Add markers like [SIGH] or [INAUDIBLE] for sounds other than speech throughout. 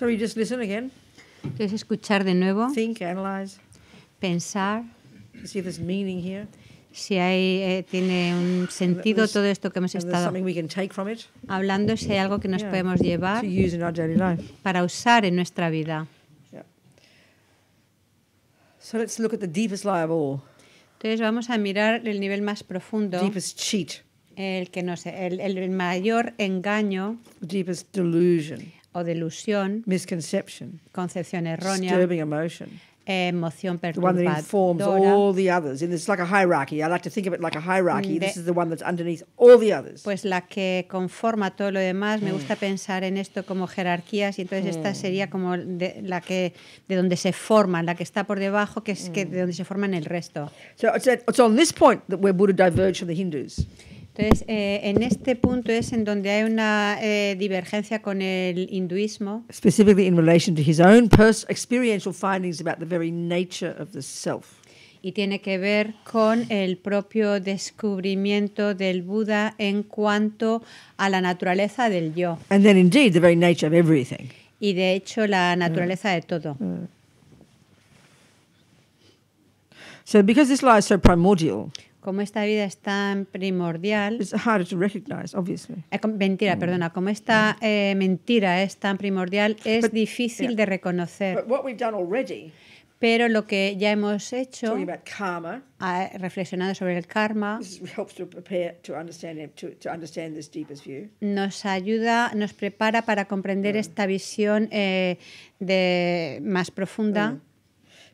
Entonces escuchar de nuevo? Pensar. Si hay, eh, tiene un sentido todo esto que hemos estado hablando, si hay algo que nos podemos llevar para usar en nuestra vida. Entonces vamos a mirar el nivel más profundo. El que no sé, el, mayor engaño o delusión, misconception, concepción errónea, disturbing emotion. emoción The one that informs all the others. And it's like a hierarchy. I like to think of it like a hierarchy. Mm, de, this is the one that's underneath all the others. Pues la que conforma todo lo demás. Me mm. gusta pensar en esto como jerarquías y entonces mm. esta sería como de, la que de donde se forma, la que está por debajo, que es mm. que de donde se forman el resto. So it's, at, it's on this point that where Buddha diverged from the Hindus. Entonces, eh, en este punto es en donde hay una eh, divergencia con el hinduismo. Specifically in relation to his own personal experiential findings about the very nature of the self. Y tiene que ver con el propio descubrimiento del Buda en cuanto a la naturaleza del yo. And then indeed the very nature of everything. Y de hecho la naturaleza de todo. Mm. Mm. So because this lie is so primordial como esta vida es tan primordial. Eh, mentira, mm. perdona, como esta mm. eh, mentira es tan primordial, es difícil de reconocer. pero lo que ya hemos hecho, reflexionando sobre el karma, nos ayuda, nos prepara para comprender mm. esta visión eh, de, más profunda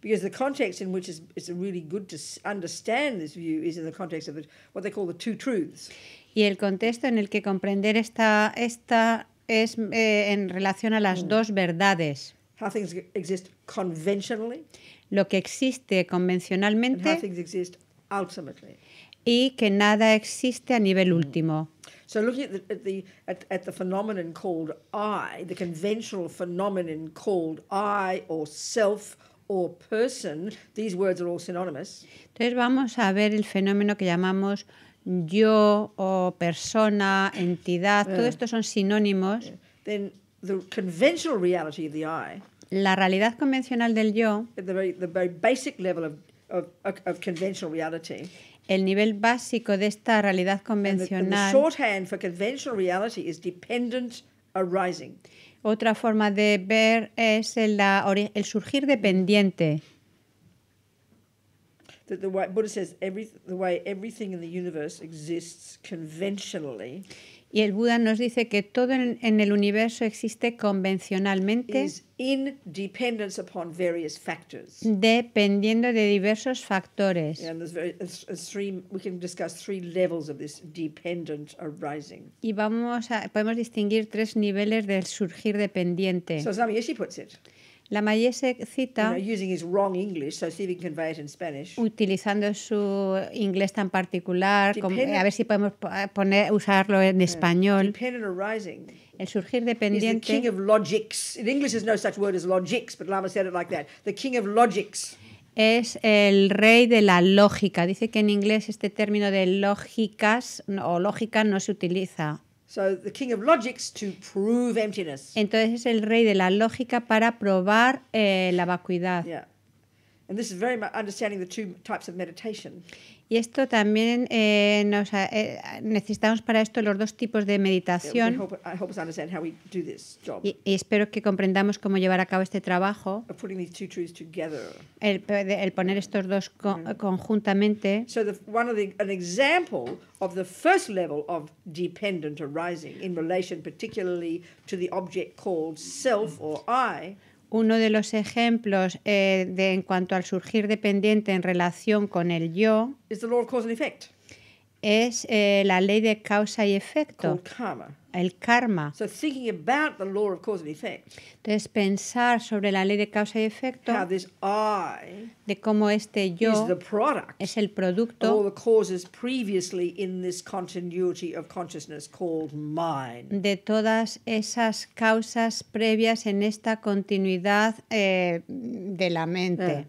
because the context in which it's, it's really good to understand this view is in the context of the, what they call the two truths. Y el contexto en el que comprender esta, esta es eh, en relación a las mm. dos verdades. How things e-, exist conventionally. Lo que existe convencionalmente. And how things exist ultimately. Y que nada existe a nivel mm. último. So looking at the, at the, at, at the phenomenon called I, the conventional phenomenon called I or self or person, these words are all synonymous. Entonces vamos a ver el fenómeno que llamamos yo o persona, entidad, yeah. todo eh. esto son sinónimos. Yeah. Then the conventional reality of the I. La realidad convencional del yo. At the very, the very basic level of, of, of conventional reality. El nivel básico de esta realidad convencional. And the, and the shorthand for conventional reality is dependent arising. Otra forma de ver es el, la, el surgir dependiente. the Buddha says every, the way everything in the universe exists conventionally. Y el Buda nos dice que todo en, el universo existe convencionalmente dependiendo de diversos factores. Y vamos a, podemos distinguir tres niveles del surgir dependiente. La mayese cita, utilizando su inglés tan particular, a ver si podemos eh, poner, usarlo en español. el surgir dependiente. es el rey de la lógica. Dice que en inglés este término de lógicas o lógica no se utiliza. Entonces es el rey de la lógica para probar eh, la vacuidad. Yeah. And this is very much understanding the two types of meditation. Y esto también eh, nos, eh, necesitamos para esto los dos tipos de meditación. y, espero que comprendamos cómo llevar a cabo este trabajo. El, el, poner estos dos mm. conjuntamente. So the, one of the, an example of the first level of dependent arising in relation particularly to the object called self or I uno de los ejemplos eh, de, en cuanto al surgir dependiente en relación con el yo es eh, la ley de causa y efecto. El karma. Entonces pensar sobre la ley de causa y efecto. de cómo este yo es el producto. De todas esas causas previas en esta continuidad eh, de la mente. Eh.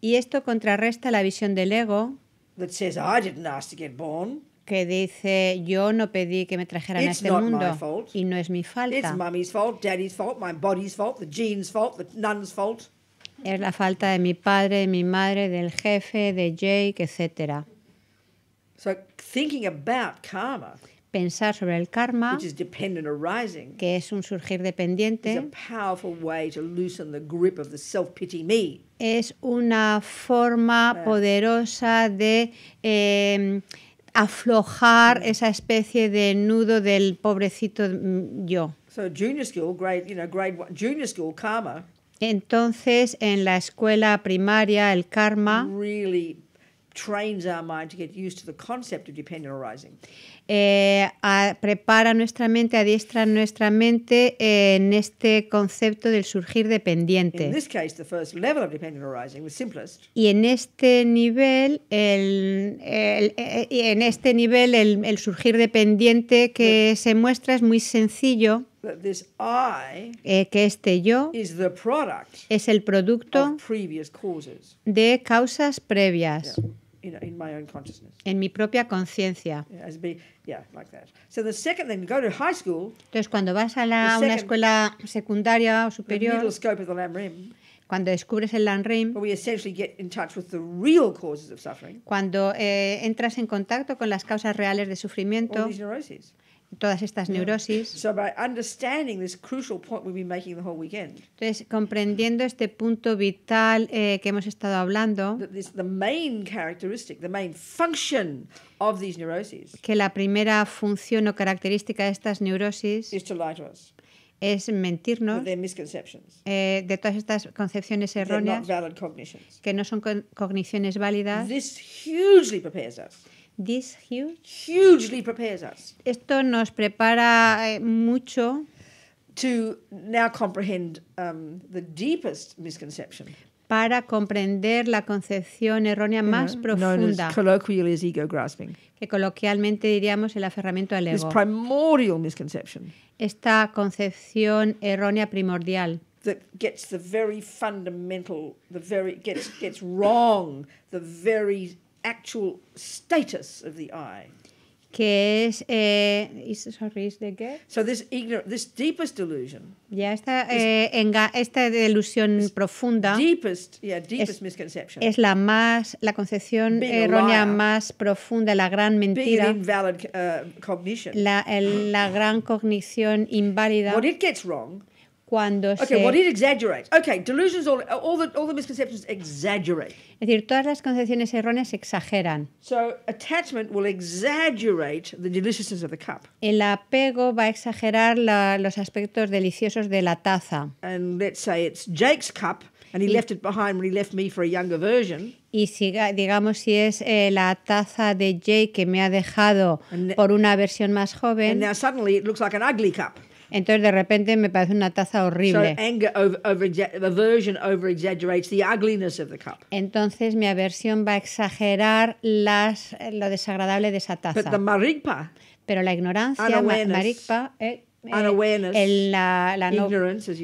Y esto contrarresta la visión del ego. que dice yo no pedí que me trajeran a este mundo y no es mi falta. es la falta de mi padre, de mi madre, del jefe, de Jake, etc. So, thinking about karma, pensar sobre el karma, que es un surgir dependiente, es una forma eh. poderosa de em, aflojar mm. esa especie de nudo del pobrecito yo. Entonces, en la escuela primaria, el karma trains our mind to get used to the concept of dependent arising. Eh, a, prepara nuestra mente, adiestra nuestra mente eh, en este concepto del surgir dependiente. In this case, the first level of dependent arising, the simplest. Y en este nivel, el, el, el eh, en este nivel el, el surgir dependiente que But, se muestra es muy sencillo. That this I eh, que este yo is the product es el producto de causas previas. Yeah. En mi propia conciencia. Entonces cuando vas a la, una escuela secundaria o superior. cuando descubres el Lanrim, cuando eh, entras en contacto con las causas reales de sufrimiento, todas estas neurosis. Entonces, comprendiendo este punto vital eh, que hemos estado hablando. Que la primera función o característica de estas neurosis es mentirnos eh, de todas estas concepciones erróneas que no son cogniciones válidas. This hugely prepares us This huge hugely prepares us Esto nos prepara eh, mucho to now comprehend um, the deepest misconception. para comprender la concepción errónea más know, known profunda, as colloquially as ego grasping. que coloquialmente diríamos el aferramiento al This ego. primordial misconception Esta concepción errónea primordial that gets the very fundamental, the very gets gets wrong the very actual status of the I. que es eh, is de qué? So this ignorant, this deepest delusion. Ya esta eh, enga, esta delusión profunda. Deepest, yeah, deepest es, misconception. Es la más la concepción Being errónea liar, más profunda, la gran mentira. Invalid, uh, cognition. La, el, la gran cognición inválida. What it gets wrong cuando okay, se... what it exaggerates. Okay, delusions, all, all, the, all the misconceptions exaggerate. Es decir, todas las concepciones erróneas exageran. So, attachment will exaggerate the deliciousness of the cup. El apego va a exagerar la, los aspectos deliciosos de la taza. And let's say it's Jake's cup and he y... left it behind when he left me for a younger version. Y si, digamos, si es eh, la taza de Jake que me ha dejado por una versión más joven. And now suddenly it looks like an ugly cup. Entonces de repente me parece una taza horrible. Entonces mi aversión va a exagerar las, lo desagradable de esa taza. Pero la ignorancia, la, ignorancia,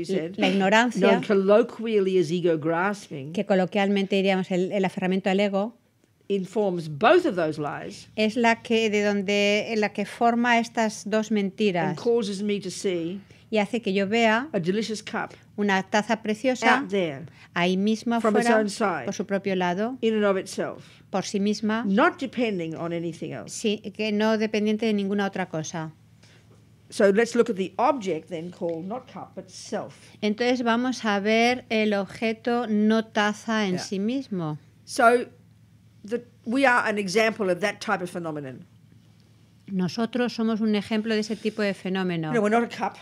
que coloquialmente diríamos el, el aferramiento al ego, informs both of those lies es la que de donde la que forma estas dos mentiras and causes me to see y hace que yo vea a delicious cup una taza preciosa out there, ahí misma from fuera, its own side, por su propio lado, in and of itself, por sí misma, not depending on anything else. Sí, que no dependiente de ninguna otra cosa. So let's look at the object then called not cup but Entonces vamos a ver el objeto no taza en yeah. sí mismo. So that we are an example of that type of phenomenon. Nosotros somos un ejemplo de ese tipo de fenómeno. No, we're not a cup.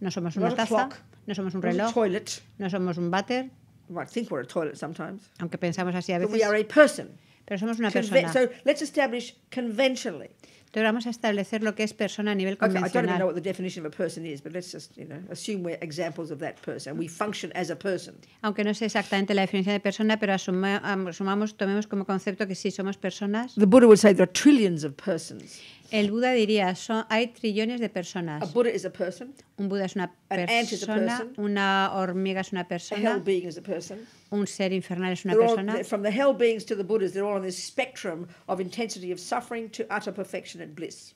No somos we're una taza, clock, no somos un reloj, toilet. no somos un váter. Well, I think we're a toilet sometimes. Aunque pensamos así a veces. But we are a person. Pero somos una Conve persona. So let's establish conventionally. Entonces vamos a establecer lo que es persona a nivel convencional. Aunque no sé exactamente la definición de persona, pero asumamos, tomemos como concepto que sí somos personas. The Buddha would say there are trillions of persons. El Buda diría, son, hay trillones de personas. A Buddha is a person. Un Buda es una persona, person. una hormiga es una persona, a hell being is a person. un ser infernal es una they're persona. All, from the hell beings to the Buddhas, they're all on this spectrum of intensity of suffering to utter perfection and bliss.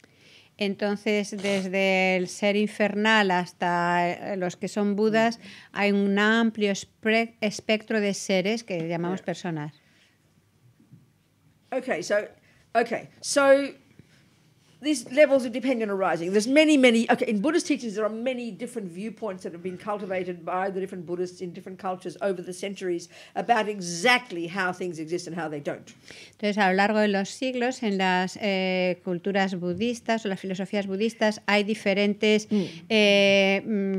Entonces, desde el ser infernal hasta eh, los que son Budas, mm. hay un amplio espectro de seres que llamamos personas. Okay, so, okay, so these levels of dependent rising. There's many, many. Okay, in Buddhist teachings, there are many different viewpoints that have been cultivated by the different Buddhists in different cultures over the centuries about exactly how things exist and how they don't. Entonces, a lo largo de los siglos, en las eh, culturas budistas o las filosofías budistas, hay diferentes mm. eh, mm,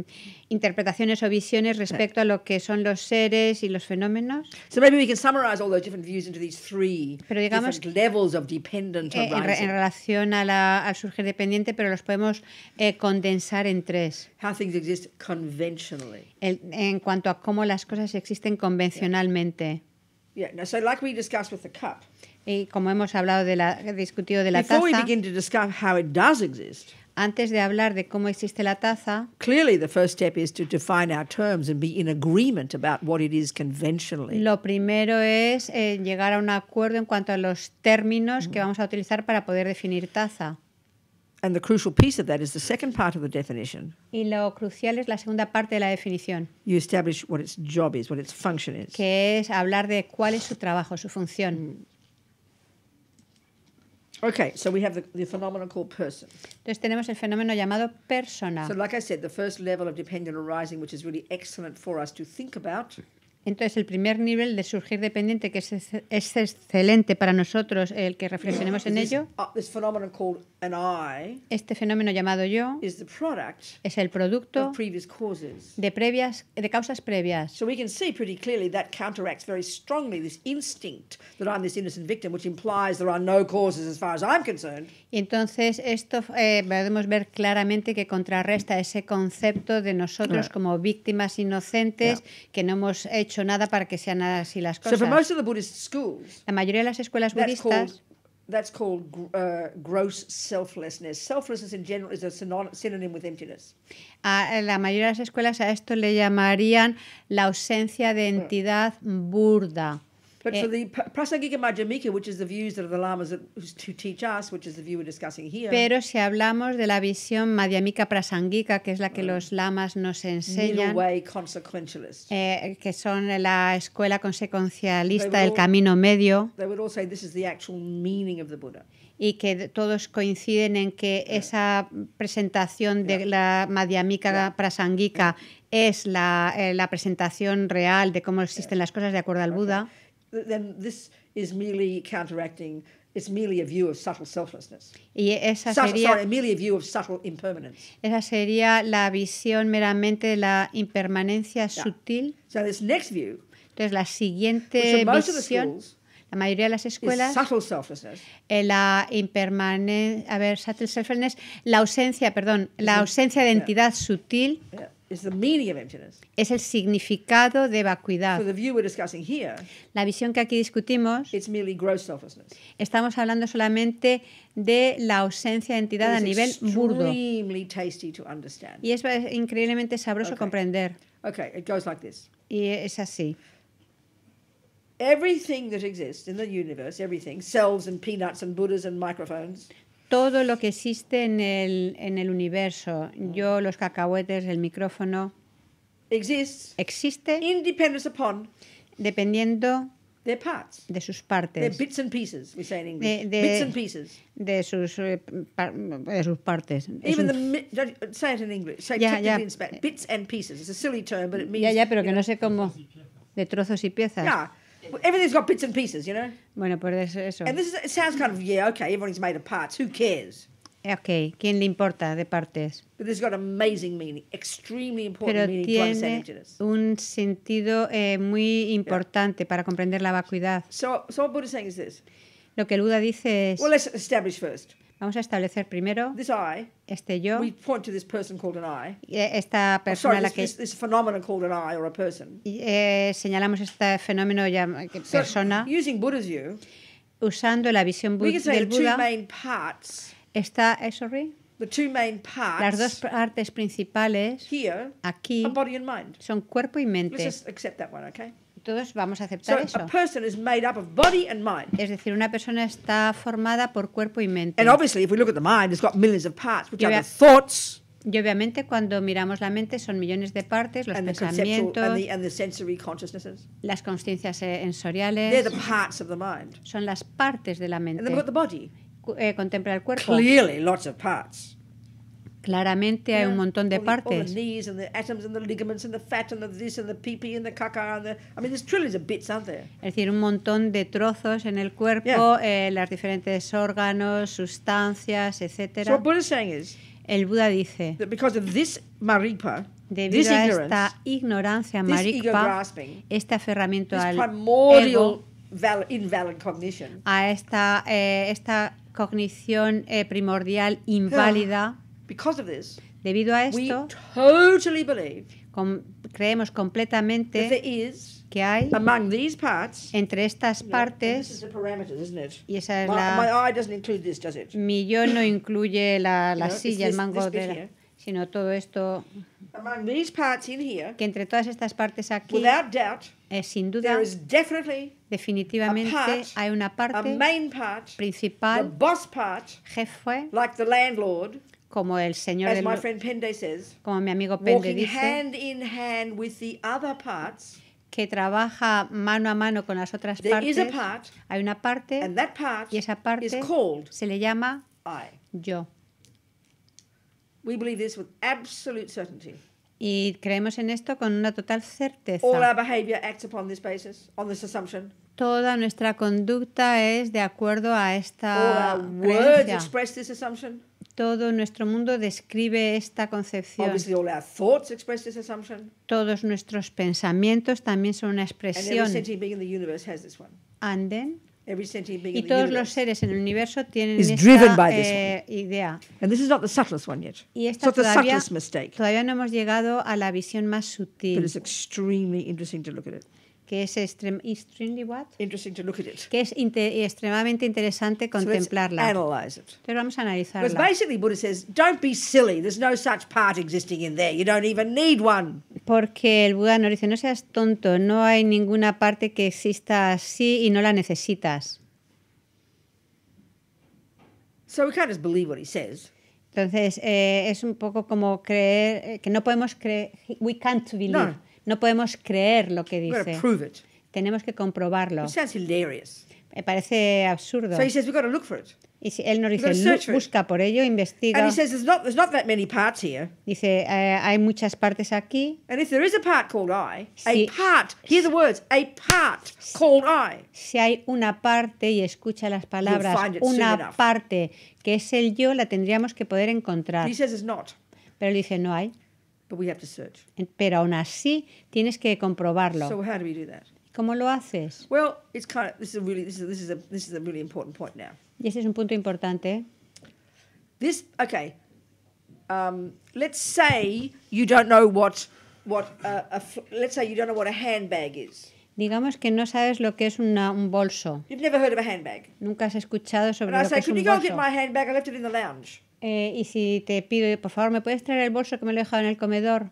interpretaciones o visiones respecto a lo que son los seres y los fenómenos. pero digamos, eh, en, relación a la, al surgir dependiente, pero los podemos eh, condensar en tres. en cuanto a cómo las cosas existen convencionalmente. Y como hemos hablado de la discutido de la taza antes de hablar de cómo existe la taza, Lo primero es eh, llegar a un acuerdo en cuanto a los términos que mm. vamos a utilizar para poder definir taza. And the crucial piece of that is the second part of the definition. Y lo crucial es la segunda parte de la definición. You establish what its job is, what its function is. Que es hablar de cuál es su trabajo, su función. Mm. Okay, so we have the, the phenomenon called person. Entonces tenemos el fenómeno llamado persona. So like I said, the first level of dependent arising, which is really excellent for us to think about. Entonces, el primer nivel de surgir dependiente, que es, excelente para nosotros el que reflexionemos en ello, este fenómeno llamado yo es el producto de, previas, de causas previas. entonces esto eh, podemos ver claramente que contrarresta ese concepto de nosotros como víctimas inocentes que no hemos hecho hecho nada para que sean así las cosas. So for most of the Buddhist schools, la mayoría de las escuelas budistas. that's called uh, gross selflessness. Selflessness in general is a synonym with emptiness. A la mayoría de las escuelas a esto le llamarían la ausencia de entidad burda. Pero si hablamos de la visión Madhyamika Prasangika, que es la que los lamas nos enseñan, eh, que son la escuela consecuencialista del camino medio. y que todos coinciden en que esa presentación de la Madhyamika Prasangika es eh, la, presentación real de cómo existen las cosas de acuerdo al Buda then this is merely counteracting It's merely a view of subtle selflessness. Y esa sería, Sorry, merely a view of subtle impermanence. Esa sería la visión meramente de la impermanencia yeah. sutil. So this next view, Entonces la siguiente visión, la mayoría de las escuelas, subtle selflessness. Eh, la impermanencia, a ver, subtle selflessness, la ausencia, perdón, la ausencia de entidad yeah. sutil. Yeah. Es el significado de vacuidad. La visión que aquí discutimos, estamos hablando solamente de la ausencia de entidad a nivel burdo. Y es increíblemente sabroso comprender. Y es así. Everything that exists in the universe, everything, cells and peanuts and Buddhas and microphones todo lo que existe en el, en el universo. Yo, mm. los cacahuetes, el micrófono. Exists existe. Independence upon. Dependiendo Their parts. de sus partes. Their bits and pieces, we say in English. De, de, bits and pieces. De sus, eh, de sus partes. Even un... the, say it in English. Say yeah, yeah. in Spanish. Bits and pieces. It's a silly term, but it means... Ya, ya, pero que know, no sé cómo... De trozos y piezas everything's got bits and pieces, you know? Bueno, por eso. And this is, it sounds kind of, yeah, okay, everybody's made of parts. Who cares? Eh, okay, ¿quién le importa de partes? But this got amazing meaning, extremely important Pero meaning tiene to un sentido eh, muy importante yeah. para comprender la vacuidad. So, so what Buddha is saying is this. Lo que Luda dice es. Well, let's establish first. Vamos a establecer primero este yo. Esta persona la que señalamos este fenómeno ya eh, persona. usando la visión del Buda. Two eh, las dos partes principales aquí son cuerpo y mente todos vamos a aceptar so, eso. A person is made up of body and mind. Es decir, una persona está formada por cuerpo y mente. And obviously, if we look at the mind, it's got millions of parts, which are the thoughts. Y obviamente cuando miramos la mente son millones de partes, los and pensamientos, and the, and the las conciencias eh, sensoriales, the parts of the mind. son las partes de la mente. And got the body. Eh, contempla el cuerpo. Clearly, lots of parts. Claramente hay un montón de partes. Es decir, un montón de trozos en el cuerpo, eh, los diferentes órganos, sustancias, etcétera. El Buda dice debido a esta ignorancia maripa este aferramiento al a esta, eh, esta cognición eh, primordial inválida, Debido a esto, creemos completamente que hay entre estas partes, y esa es la, mi yo no incluye la, silla, el mango de la, sino todo esto, que entre todas estas partes aquí, eh, sin duda, definitivamente hay una parte principal, jefe, like the landlord, como el señor As como mi amigo Pende dice, que trabaja mano a mano con las otras partes, hay una parte y esa parte se le llama yo. We believe this with absolute certainty. Y creemos en esto con una total certeza. upon this basis, on Toda nuestra conducta es de acuerdo a esta todo nuestro mundo describe esta concepción. Todos nuestros pensamientos también son una expresión. y todos los seres en el universo tienen esta idea. Y esta todavía, todavía no hemos llegado a la visión más sutil que es extrem, extremely what? Interesting to look at it. que es inter, extremadamente interesante contemplarla. So let's analyze it. vamos a analizarla. Because basically Buddha says, don't be silly. There's no such part existing in there. You don't even need one. Porque el Buda nos dice, no seas tonto, no hay ninguna parte que exista así y no la necesitas. So we can't just believe what he says. Entonces eh, es un poco como creer eh, que no podemos creer. We can't believe. No. No podemos creer lo que dice. Tenemos que comprobarlo. Me parece absurdo. Y él nos dice, busca por ello, investiga. Dice, hay muchas partes aquí. si, hay una parte y escucha las palabras, una parte que es el yo, la tendríamos que poder encontrar. Pero él dice, no hay. But we have to search. Pero aún así tienes que comprobarlo. So how do we do that? ¿Cómo lo haces? Well, it's kind of, this is a really this is, this is a this is a really important point now. Y ese es un punto importante. This okay. Um, let's say you don't know what what a, a let's say you don't know what a handbag is. Digamos que no sabes lo que es una, un bolso. You've never heard of a handbag. Nunca has escuchado sobre lo say, que es un bolso. I say, could you go get my handbag? I left it in the lounge. Eh, y si te pido, por favor, ¿me puedes traer el bolso que me lo he dejado en el comedor?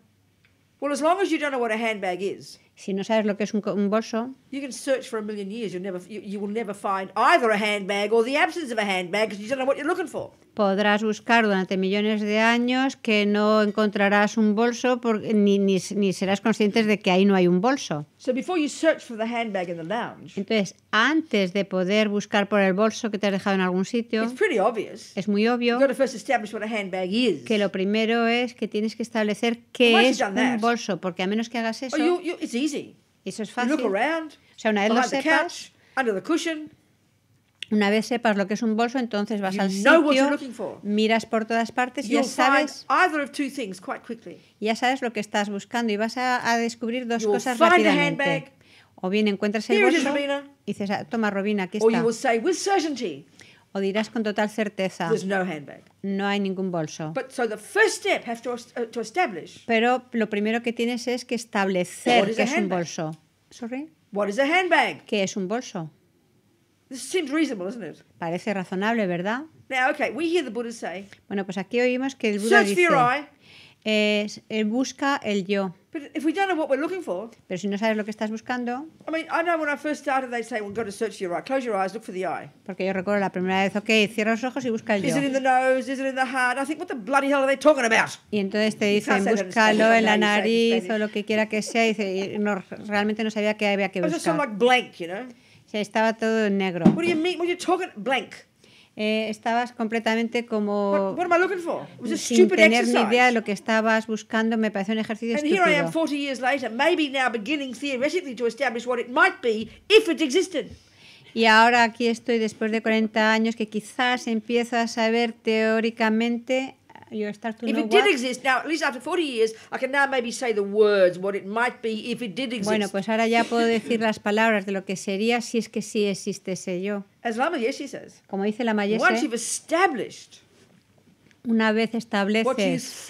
Si no sabes lo que es un, bolso, Podrás buscar durante millones de años que no encontrarás un bolso ni, ni serás conscientes de que ahí no hay un bolso. Entonces, antes de poder buscar por el bolso que te has dejado en algún sitio, es muy obvio que lo primero es que tienes que establecer qué es un bolso, porque a menos que hagas oh, eso, eso es fácil. O sea, una vez lo sepas, una vez sepas lo que es un bolso, entonces vas al sitio, miras por todas partes y ya sabes, ya sabes lo que estás buscando y vas a, descubrir dos cosas rápidamente. o bien encuentras el bolso y dices, ah, toma Robina, aquí está. o dirás con total certeza, no, hay ningún bolso. Uh, Pero lo primero que tienes es que establecer qué es un bolso. Sorry? What is a handbag? ¿Qué es un bolso? This seems reasonable, isn't it? Parece razonable, ¿verdad? Now, okay, we hear the Buddha say, Bueno, pues aquí oímos que el Buda search for dice, your es, él busca el yo. but if we don't know what we're looking for, Pero si no sabes lo que estás buscando, I mean, I know when I first started, they say, well, go got to search your eye. Close your eyes, look for the eye. porque yo recuerdo la primera vez, ok, cierra los ojos y busca el yo. Is it in the nose? Is it in the heart? I think, what the bloody hell are they talking about? Y entonces te dicen, búscalo en la nariz o lo que quiera que sea. Y dice, no, realmente no sabía qué había que buscar. just sound like blank, you know? sea, estaba todo en negro. What do you mean? What are you talking? Blank. Eh, estabas completamente como what, what am I looking for? It was a sin stupid tener exercise. ni idea de lo que estabas buscando me parece un ejercicio and estúpido. here I am 40 years later maybe now beginning theoretically to establish what it might be if it existed y ahora aquí estoy después de 40 años que quizás empiezas a ver teóricamente you start to if know it did exist now, at least after 40 years, I can now maybe say the words what it might be if it did exist. Bueno, pues ahora ya puedo decir las palabras de lo que sería si es que sí existe existese yo. As Lama Yeshe says. Como dice Lama Yeshe. Once you've established una vez estableces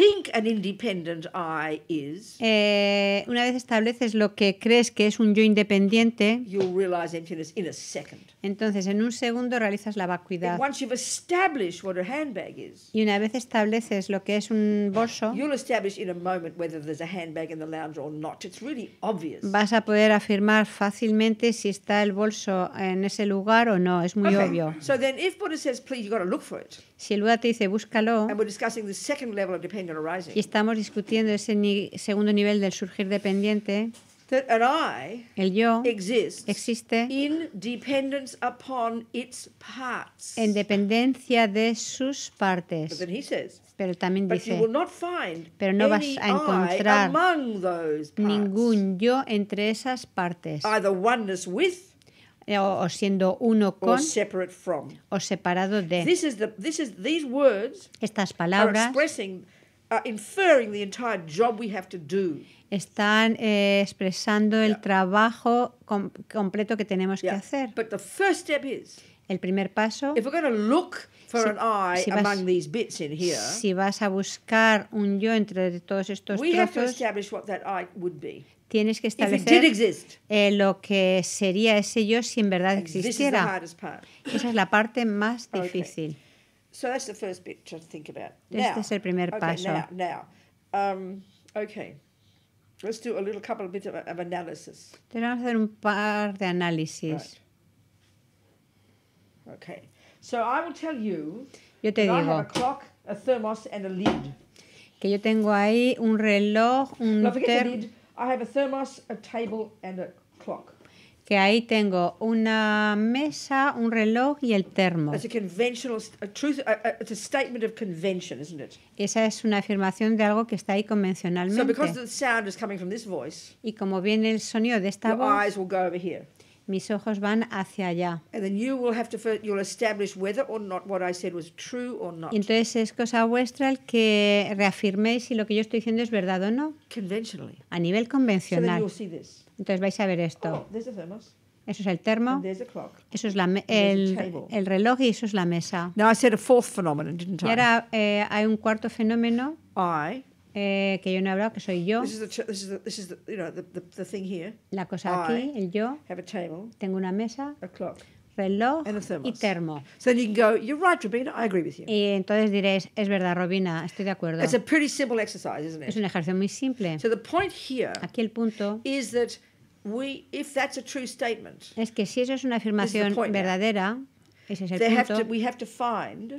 eh, una vez estableces lo que crees que es un yo independiente entonces en un segundo realizas la vacuidad y una vez estableces lo que es un bolso vas a poder afirmar fácilmente si está el bolso en ese lugar o no es muy obvio so then if says, Please, got to look for si el Buda te dice búscalo, y estamos discutiendo ese segundo nivel del surgir dependiente, el yo existe its en dependencia de sus partes. pero también dice, pero no vas a encontrar ningún yo entre esas partes. Eh, o, siendo uno con o separado de. words Estas palabras están expresando el trabajo completo que tenemos que hacer. el primer paso, si, vas, a buscar un yo entre todos estos we have to establish what that would be tienes que establecer eh, lo que sería ese yo si en verdad existiera. Esa es la parte más difícil. Este es el primer paso. a hacer un par de análisis. Okay. Yo te digo. Que yo tengo ahí un reloj, un no, I have a thermos, a table and a clock. Que ahí tengo una mesa, un reloj y el termo. That's a conventional, a truth, a, it's a statement of convention, isn't it? Esa es una afirmación de algo que está ahí convencionalmente. So because the sound is coming from this voice, y como viene el sonido de esta your voz, eyes will go over here. Mis ojos van hacia allá. entonces es cosa vuestra el que reafirméis si lo que yo estoy diciendo es verdad o no. A nivel convencional. Entonces vais a ver esto. Oh, eso es el termo. Eso es el, reloj y eso es la mesa. Y ahora eh, hay un cuarto fenómeno. Eh, que yo no he hablado, que soy yo. La cosa aquí, el yo. Tengo una mesa. reloj y termo. Y entonces diréis, es verdad, Robina, estoy de acuerdo. Es un ejercicio muy simple. aquí el punto es que si eso es una afirmación verdadera, ese es el punto,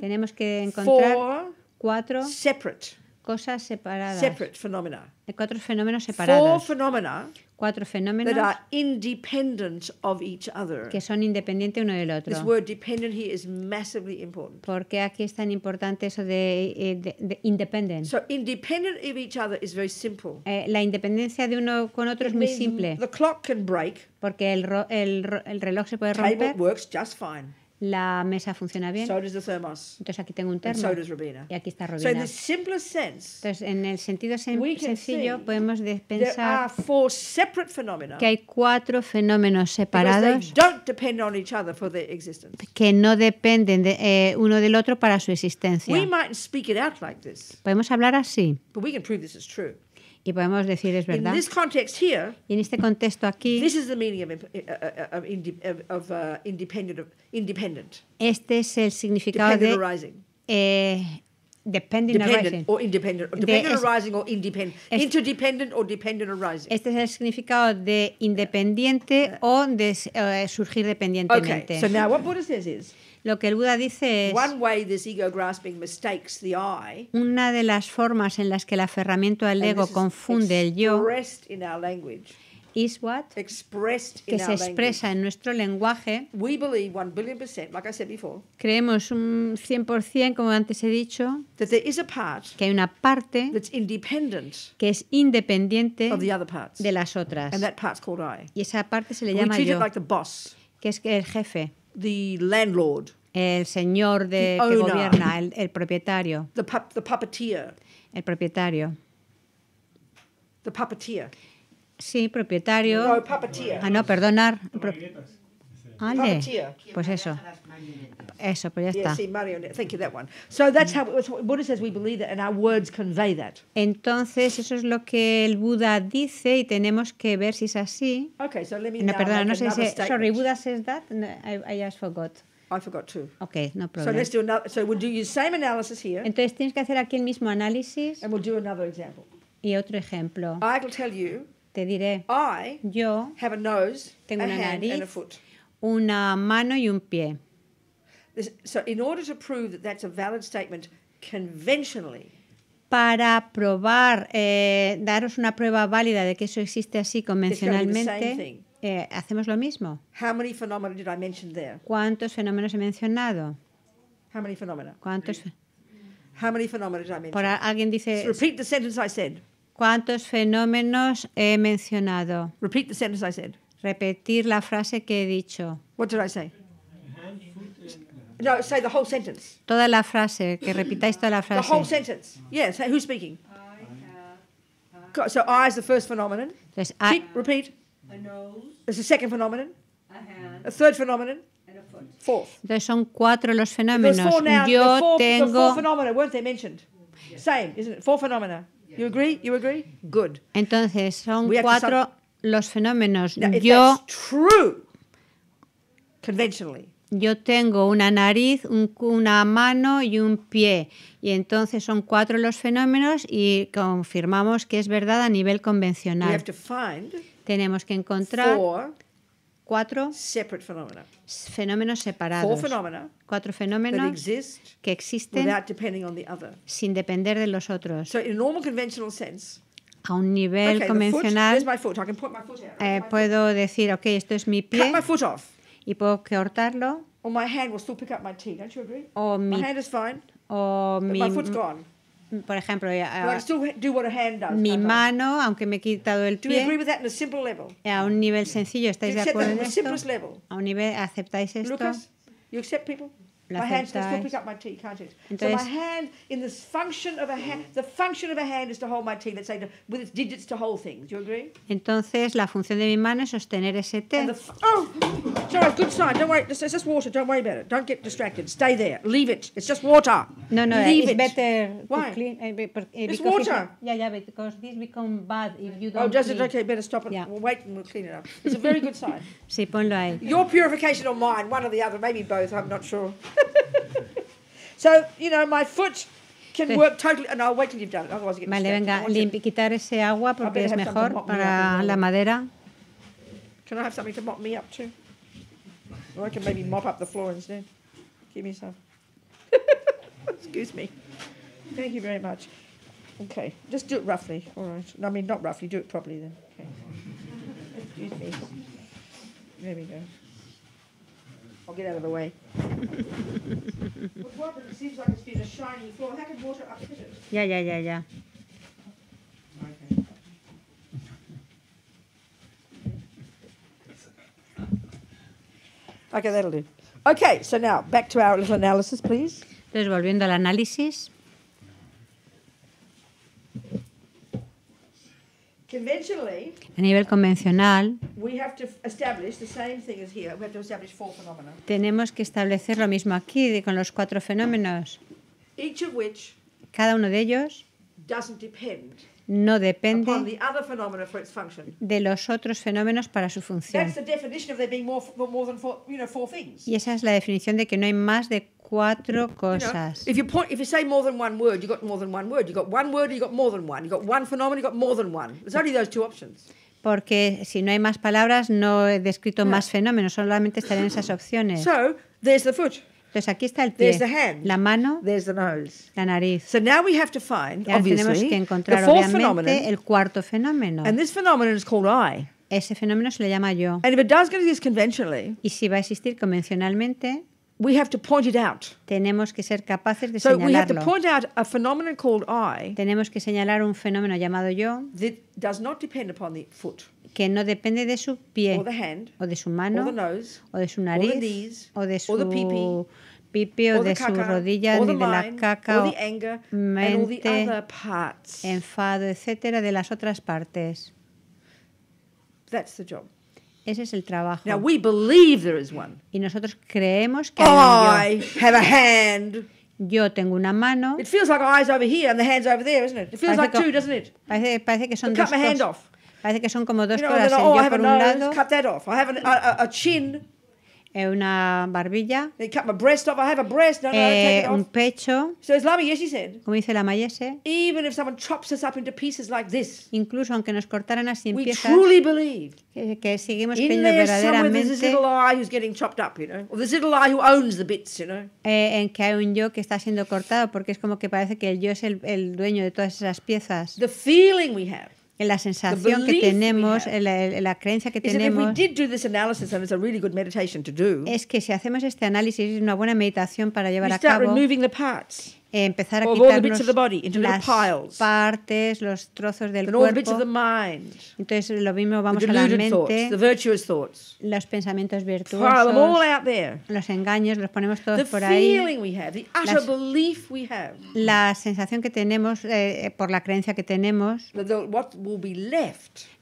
tenemos que encontrar cuatro separate cosas separadas. Separate phenomena. De cuatro fenómenos separados. Four phenomena cuatro fenómenos that are independent of each other. que son independientes uno del otro. This word dependent here is massively important. Porque aquí es tan importante eso de, eh, de, de independent. So independent of each other is very simple. Eh, la independencia de uno con otro It es muy simple. The clock can break. Porque el, ro el, ro el reloj se puede romper. Table works just fine la mesa funciona bien. Entonces aquí tengo un termo. y aquí está Robina. Entonces en el sentido sencillo podemos pensar que hay cuatro fenómenos separados que no dependen de, eh, uno del otro para su existencia. podemos hablar así. Y podemos decir, es verdad. Here, y en este contexto aquí, este es el significado de arising. Eh, Dependent, dependent, arising. Or independent, dependent de, arising or independent, interdependent or dependent arising. Este es el significado de independiente o de eh, surgir dependientemente. Okay, so now what Buddha says is lo que el Buda dice es una de las formas en las que el aferramiento al ego confunde el yo is what que se expresa en nuestro lenguaje. Creemos un 100%, como antes he dicho, que hay una parte que es independiente de las otras. Y esa parte se le llama yo, que es el jefe the landlord, el señor de, the que owner, gobierna, el, el propietario, the, pu the puppeteer, el propietario, the puppeteer. Sí, propietario. No, puppeteer. Ah, no, perdonar. Marionetas. Ale. Ah, pues eso. Eso, pues ya está. So that's how it says we believe that, and our words convey that. Entonces, eso es lo que el Buda dice y tenemos que ver si es así. Okay, so let me No, now perdona, make no sé si... statement. Sorry, Buddha says that. No, I, I just forgot. I forgot too. Okay, no So problem. let's do another. So we'll do the same analysis here, Entonces, tienes que hacer aquí el mismo análisis and we'll do another example. y otro ejemplo. I will tell you, Te diré, I yo have a nose, Tengo a una hand, and a foot una mano y un pie. So in order to prove that that's a valid statement conventionally, para probar, eh, daros una prueba válida de que eso existe así convencionalmente, eh, hacemos lo mismo. How many phenomena did I mention there? ¿Cuántos fenómenos he mencionado? How many phenomena? ¿Cuántos? How many phenomena I Por alguien dice. repeat the sentence I said. ¿Cuántos fenómenos he mencionado? Repeat the sentence I said repetir la frase que he dicho. What did I say? No, say the whole sentence. Toda la frase, que repitáis toda la frase. The whole sentence. Yes, yeah, who's speaking? I so I is the first phenomenon. Entonces, I, Keep, repeat. A nose. It's the second phenomenon. A hand. A third phenomenon. And a foot. Fourth. Entonces son cuatro los fenómenos. There's four now, Yo four, tengo. Four phenomena weren't they mentioned? Same, isn't it? Four phenomena. You agree? You agree? Good. Entonces son we cuatro los fenómenos. yo, tengo una nariz, una mano y un pie. Y entonces son cuatro los fenómenos y confirmamos que es verdad a nivel convencional. Tenemos que encontrar cuatro fenómenos separados. cuatro fenómenos que existen sin depender de los otros. So in normal conventional sense, a un nivel convencional, eh, puedo decir, ok, esto es mi pie y puedo cortarlo. O mi, por ejemplo, eh, ah, mi mano, aunque me he quitado el pie, eh, a un nivel sencillo, ¿estáis de acuerdo esto? ¿A un nivel aceptáis esto? my hand can still pick up my tea, can't it? so my hand in this function of a hand, the function of a hand is to hold my tea. Let's say with its digits to hold things. Do you agree? Entonces la función de mi mano es sostener ese té. oh, sorry, good sign. Don't worry. It's, is just water. Don't worry about it. Don't get distracted. Stay there. Leave it. It's just water. No, no. Leave it's it. better. Why? Clean, uh, because it's water. It, yeah, yeah. Because this become bad if you oh, don't. Oh, does clean. it? Okay, better stop it. Yeah. We'll wait and we'll clean it up. It's a very good sign. [LAUGHS] sí, ponlo ahí. Your purification or mine, one or the other, maybe both. I'm not sure. [LAUGHS] so, you know, my foot can work totally. And I'll wait till you've done it, otherwise you get Vale, venga, limpi, quitar ese agua porque es mejor para la madera. Can I have something to mop me up too? Or I can maybe mop up the floor instead. Give me some. [LAUGHS] Excuse me. Thank you very much. Okay, just do it roughly. All right. No, I mean, not roughly, do it properly then. Okay. Excuse me. There we go. I'll get out of the way. it seems like it's been a shiny floor. How can water it? Yeah, yeah, yeah, yeah. Okay. okay, that'll do. Okay, so now back to our little analysis, please. Entonces, volviendo al análisis. A nivel convencional, tenemos que establecer lo mismo aquí con los cuatro fenómenos, cada uno de ellos no depende de los otros fenómenos para su función. Y esa es la definición de que no hay más de cuatro cosas. You know, if you point, if you say more than one word, you got more than one word. You got one word, you got more than one. You got one phenomenon, you got more than one. There's only those two options. Porque si no hay más palabras, no he descrito no. más fenómenos. Solamente en esas opciones. So there's the foot. Entonces aquí está el pie, there's the hand, la mano, there's the nose. la nariz. So now we have to find, y ahora tenemos que encontrar the obviamente phenomenon, el cuarto fenómeno. And this phenomenon is called I. Ese fenómeno se le llama yo. And if it does go to conventionally, y si va a existir convencionalmente, We have to point it out. Tenemos que ser capaces de so señalarlo. We have to point out a phenomenon called I, Tenemos que señalar un fenómeno llamado yo that does not depend upon the foot, que no depende de su pie or the hand, o de su mano or the nose, o de su nariz or the knees, o de su or the pee pipi o de caca, su rodilla ni de la caca o anger, mente, enfado, etcétera, de las otras partes. That's the job. Ese es el trabajo. Now we believe there is one. Y nosotros creemos que hay un Dios. I have a hand. Yo tengo una mano. It feels like eyes over here and the hands over there, isn't it? It feels parece like two, doesn't it? Parece, parece que son dos. Cut my hand off. Parece que son como dos you know, cosas. Then, oh, I have a nose, lado. cut that off. I have an, a, a chin. Eh, una barbilla, They cut my breast off. I have a breast. No, no, eh, it un off. pecho, So it's Lama Yeshi said, como dice la Mayese. even if someone chops us up into pieces like this, Incluso aunque nos cortaran así en we piezas, truly believe que, que seguimos in creyendo there somewhere there's this little eye who's getting chopped up, you know, or this little eye who owns the bits, you know. eh, en que hay un yo que está siendo cortado, porque es como que parece que el yo es el, el dueño de todas esas piezas. The feeling we have en la sensación que tenemos, en la, la, creencia que tenemos, es que si hacemos este análisis es una buena meditación para llevar a cabo, empezar a quitarnos las partes, los trozos del cuerpo. Entonces lo mismo vamos a la mente, los pensamientos virtuosos, los engaños, los ponemos todos por ahí. la sensación que tenemos eh, eh, por la creencia que tenemos,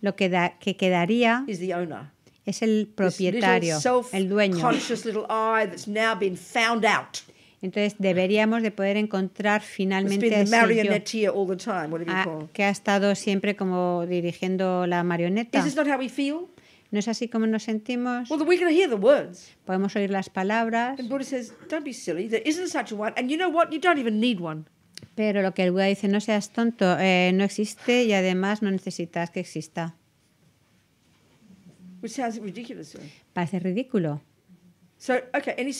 lo que, que quedaría es el propietario, el dueño. Entonces deberíamos de poder encontrar finalmente a sitio que ha estado siempre como dirigiendo la marioneta. ¿No es así como nos sentimos? Podemos oír las palabras. Pero lo que el Buda dice, no seas tonto, eh, no existe y además no necesitas que exista. Parece ridículo. okay, any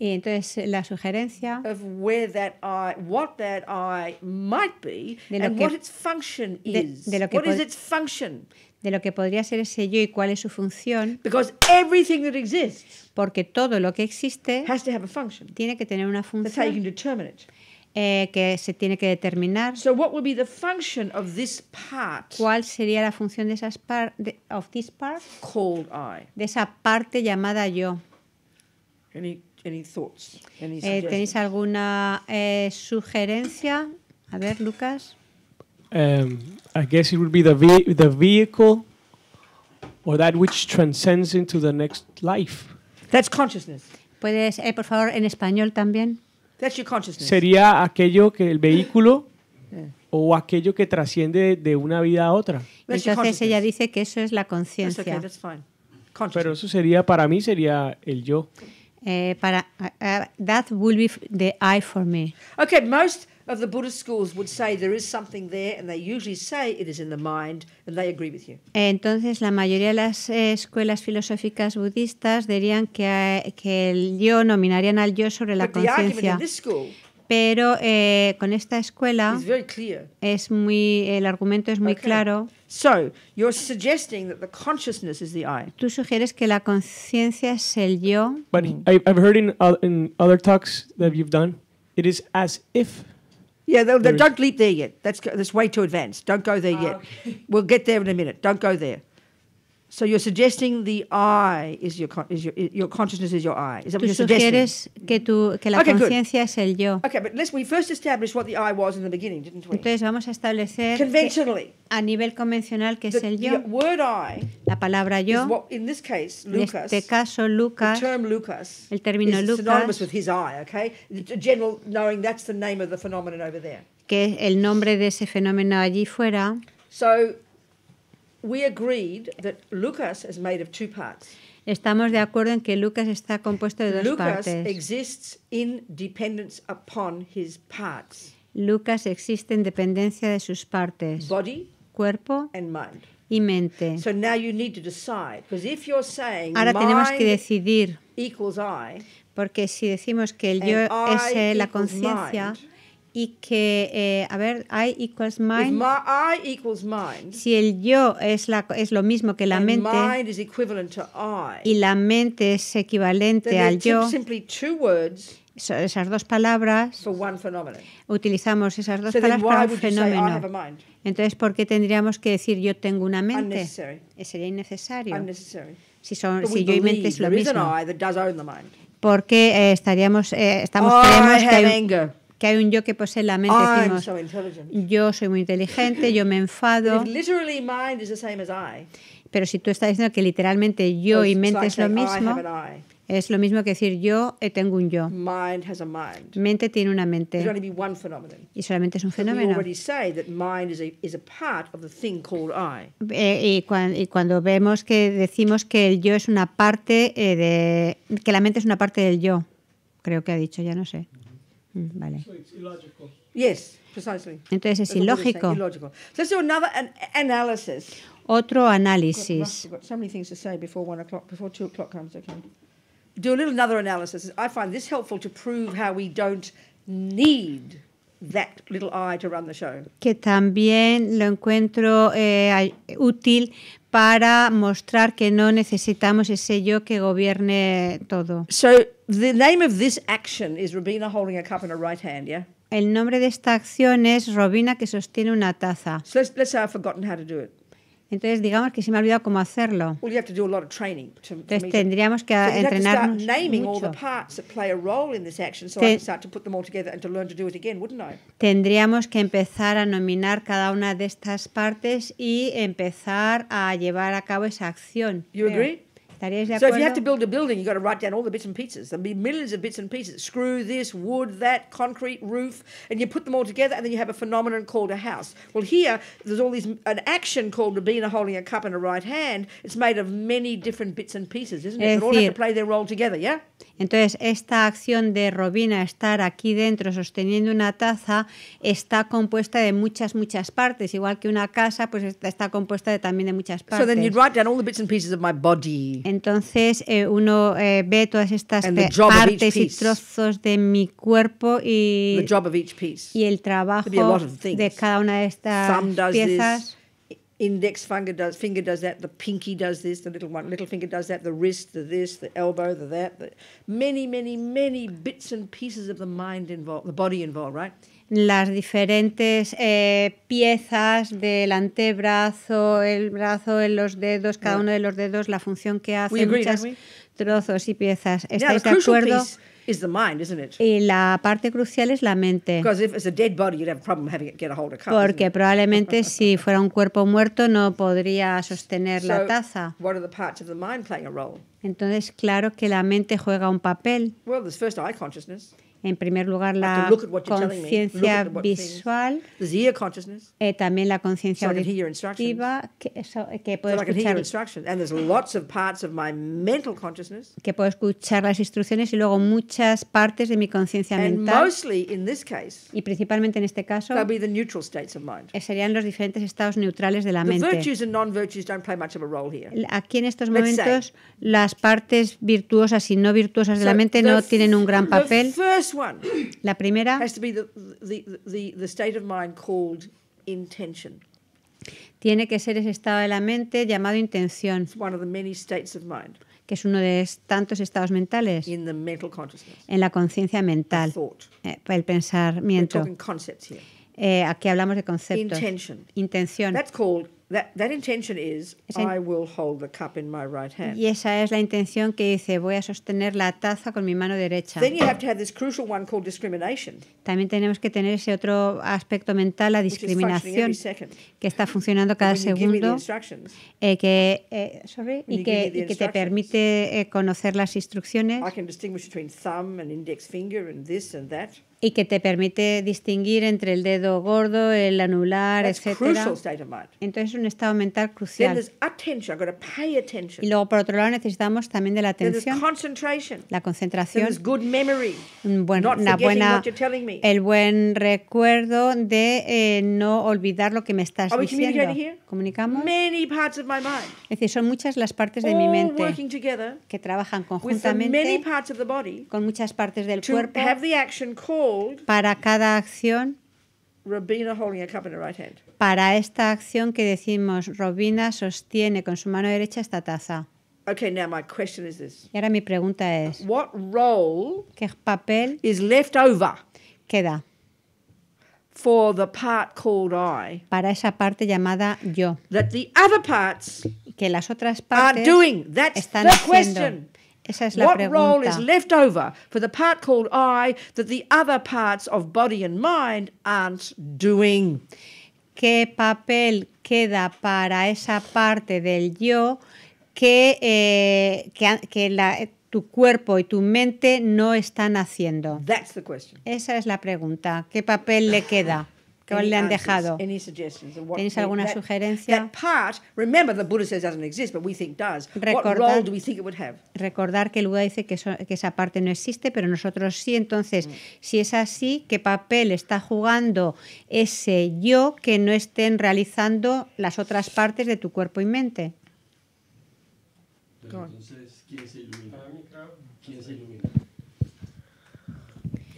y entonces eh, la sugerencia of where that eye, what that eye might be, de lo and que, what its function de, is. De lo que what is its function? De lo que podría ser ese yo y cuál es su función. Because everything that exists porque todo lo que existe has to have a function. tiene que tener una función. That's how you can determine it. Eh, que se tiene que determinar. So what would be the function of this part? ¿Cuál sería la función de esas par de, of this part? Called I. De esa parte llamada yo. Any Any thoughts? Any eh, ¿Tenéis alguna eh, sugerencia? A ver, Lucas. Um, I guess it would be the, ve the vehicle or that which transcends into the next life. That's consciousness. ¿Puedes, eh, por favor, en español también? That's consciousness. Sería aquello que el vehículo [COUGHS] o aquello que trasciende de una vida a otra. Entonces ella dice que eso es la conciencia. Pero eso sería, para mí, sería el yo. Eh, para uh, that will be the eye for me. Okay, most of the Buddhist schools would say there is something there, and they usually say it is in the mind, and they agree with you. Entonces, la mayoría de las eh, escuelas filosóficas budistas dirían que, eh, que el yo nominarían al yo sobre la conciencia pero eh, con esta escuela es muy el argumento es muy claro. So, you're suggesting that the consciousness is the I. Tú sugieres que la conciencia es el yo. But I've heard in, uh, in other talks that you've done, it is as if Yeah, they, don't leap there yet. That's, that's way too advanced. Don't go there yet. Ah, we'll get there in a minute. Don't go there. So you're suggesting the I is your is your your consciousness is your I. Is that Tú what you're suggesting? que tu que la okay, conciencia es el yo. Okay, but let's we first establish what the I was in the beginning, didn't we? Entonces vamos a establecer Conventionally, a nivel convencional que es el yo. The word I la palabra yo. what, in this case, Lucas, en este caso Lucas. The term Lucas. El término Lucas. synonymous with his I, okay? The general knowing that's the name of the phenomenon over there. Que es el nombre de ese fenómeno allí fuera. So Estamos de acuerdo en que Lucas está compuesto de dos partes. Lucas existe en dependencia de sus partes. cuerpo y mente. Ahora tenemos que decidir, porque si decimos que el yo es la conciencia, y que, eh, a ver, I equals mind, Si el yo es, lo mismo que la mente y la mente es equivalente al yo, esas dos palabras, utilizamos esas dos palabras para un fenómeno. Entonces, ¿por qué tendríamos que decir yo tengo una mente? Eh, sería innecesario. Si, yo y mente es lo mismo. Porque eh, estaríamos, estamos, creemos que que hay un yo que posee la mente. yo soy muy inteligente, yo me enfado. Pero si tú estás diciendo que literalmente yo y oh, mente es lo mismo, es lo mismo que decir yo eh, tengo un yo. Mente tiene una mente. y solamente es un fenómeno. Eh, y cuando vemos que decimos que el yo es una parte eh, de... que la mente es una parte del yo. Creo que ha dicho, ya no sé. Mm, Vale. So it's illogical. Yes, precisely. Entonces es ilógico. Illogical. So let's do another an analysis. Otro análisis. I've got so many things to say before one o'clock, before two o'clock comes. Okay. Do a little another analysis. I find this helpful to prove how we don't need that little eye to run the show. Que también lo encuentro eh, útil para mostrar que no necesitamos ese yo que gobierne todo. So The name of this action is Robina holding a cup in right hand, yeah? El nombre de esta acción es Robina que sostiene una taza. So forgotten how to do it. Entonces, digamos que se me ha olvidado cómo hacerlo. Entonces, tendríamos que so entrenar mucho. Tendríamos que empezar a nominar cada una de estas partes y empezar a llevar a cabo esa acción. You agree? So if you have to build a building, you've got to write down all the bits and pieces. There'll be millions of bits and pieces: screw this, wood that, concrete, roof, and you put them all together, and then you have a phenomenon called a house. Well, here there's all these an action called Rabina holding a cup in a right hand. It's made of many different bits and pieces, isn't it? They all have to play their role together, yeah. Entonces, esta acción de Robina estar aquí dentro sosteniendo una taza está compuesta de muchas, muchas partes, igual que una casa, pues está, compuesta también de muchas partes. Entonces, uno ve todas estas partes y trozos de mi cuerpo y, y el trabajo de cada una de estas piezas index finger does finger does that, the pinky does this, the little one little finger does that, the wrist, the this, the elbow, the that, many, many, many bits and pieces of the mind involved, the body involved, right? Las diferentes eh, piezas del antebrazo, el brazo, en los dedos, cada uno de los dedos, la función que hace, agree, muchas trozos y piezas. ¿Estáis de acuerdo? Y la parte crucial es la mente. Porque probablemente [LAUGHS] si fuera un cuerpo muerto no podría sostener la taza. Entonces, claro que la mente juega un papel. En primer lugar, la conciencia visual, eh, también la conciencia auditiva, que, eh, puedo escuchar, que puedo escuchar las instrucciones y luego muchas partes de mi conciencia mental. y principalmente en este caso, eh, serían los diferentes estados neutrales de la mente. Aquí en estos momentos, las partes virtuosas y no virtuosas de la mente no tienen un gran papel la primera Tiene que ser ese estado de la mente llamado intención. que es uno de tantos estados mentales en la conciencia mental, eh, el pensamiento. Eh, aquí hablamos de conceptos. Intención. Y esa es la intención que dice, voy a sostener la taza con mi mano derecha. También tenemos que tener ese otro aspecto mental, la discriminación, que está funcionando cada segundo, eh, que, eh, y, que, te permite eh, conocer las instrucciones y que te permite distinguir entre el dedo gordo, el anular, etcétera. Entonces es un estado mental crucial. Y luego por otro lado necesitamos también de la atención, la concentración, una buena, el buen recuerdo de eh, no olvidar lo que me estás diciendo. Comunicamos. Es decir, son muchas las partes de mi mente que trabajan conjuntamente con muchas partes del cuerpo para cada acción, Para esta acción que decimos, Robina sostiene con su mano derecha esta taza. Okay, now my question is this. Y ahora mi pregunta es, What role ¿qué papel is left over queda for the part called I? para esa parte llamada yo? que las otras partes doing. están the haciendo? question. Esa es la What role is left over for the part called I that the other parts of body and mind aren't doing? ¿Qué papel queda para esa parte del yo que, eh, que, que la, tu cuerpo y tu mente no están haciendo? That's the question. Esa es la pregunta. ¿Qué papel le queda? [LAUGHS] que le han dejado. ¿Tenéis alguna sugerencia? Recordar, que el Buda dice que, esa parte no existe, pero nosotros sí. Entonces, mm. si es así, ¿qué papel está jugando ese yo que no estén realizando las otras partes de tu cuerpo y mente? entonces, ¿quién ¿Quién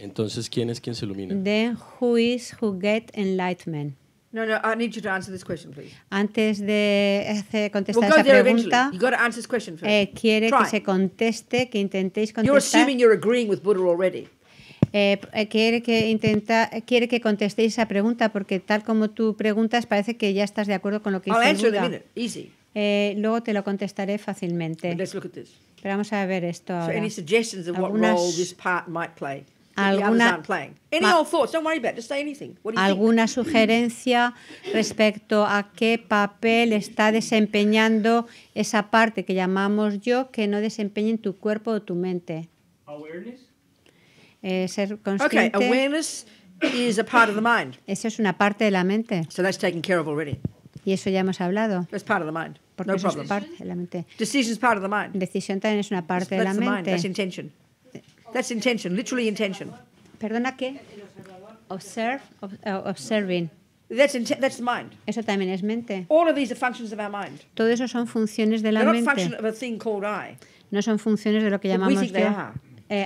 entonces, ¿quién es quien se ilumina? Then who is who get enlightenment? No, no, I need you to answer this question, please. Antes de eh, contestar we'll esa pregunta, you got to answer this question first. Eh, quiere Try. que se conteste, que intentéis contestar. You're assuming you're agreeing with Buddha already. Eh, eh, quiere, que intenta, quiere que contestéis esa pregunta porque tal como tú preguntas parece que ya estás de acuerdo con lo que dice Buda. easy. Eh, luego te lo contestaré fácilmente. Pero vamos a ver esto ahora. So any suggestions of what Algunas... role this part might play? alguna, sugerencia respecto a qué papel está desempeñando esa parte que llamamos yo que no desempeña en tu cuerpo o tu mente. Eh, ser consciente. Okay, awareness is a part of the mind. Eso es una parte de la mente. Y eso ya hemos hablado. es parte de la mente. Decisión también es una parte de la mente. That's intention, literally intention. Perdona que observe, ob, uh, observing. That's, that's mind. Eso también es mente. All of these are functions of our mind. Todo eso son funciones de la They're mente. Not function of a thing called I. No son funciones de lo que llamamos yo.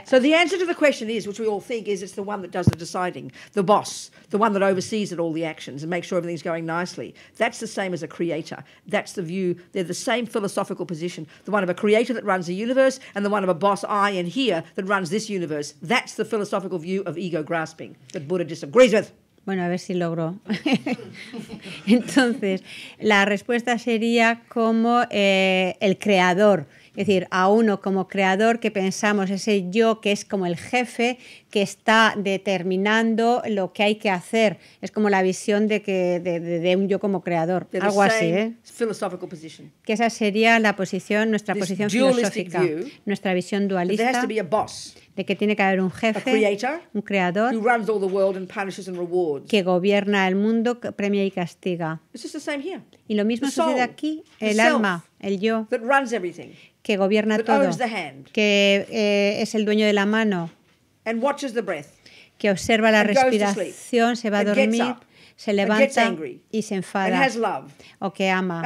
so the answer to the question is, which we all think, is it's the one that does the deciding, the boss, the one that oversees it all the actions and makes sure everything's going nicely. That's the same as a creator. That's the view. They're the same philosophical position. The one of a creator that runs the universe and the one of a boss, I and here, that runs this universe. That's the philosophical view of ego grasping that Buddha disagrees with. Bueno, a ver si logro. [LAUGHS] Entonces, la respuesta sería como eh, el creador. Es decir, a uno como creador que pensamos ese yo que es como el jefe, que está determinando lo que hay que hacer. Es como la visión de, que, de, un yo como creador, algo así. ¿eh? Que esa sería la posición, nuestra posición filosófica, nuestra visión dualista de que tiene que haber un jefe, un creador que gobierna el mundo, premia y castiga. Y lo mismo sucede aquí, el alma, el yo, que gobierna todo, que eh, es el dueño de la mano, que observa la respiración, se va a dormir, se levanta y se enfada o que ama.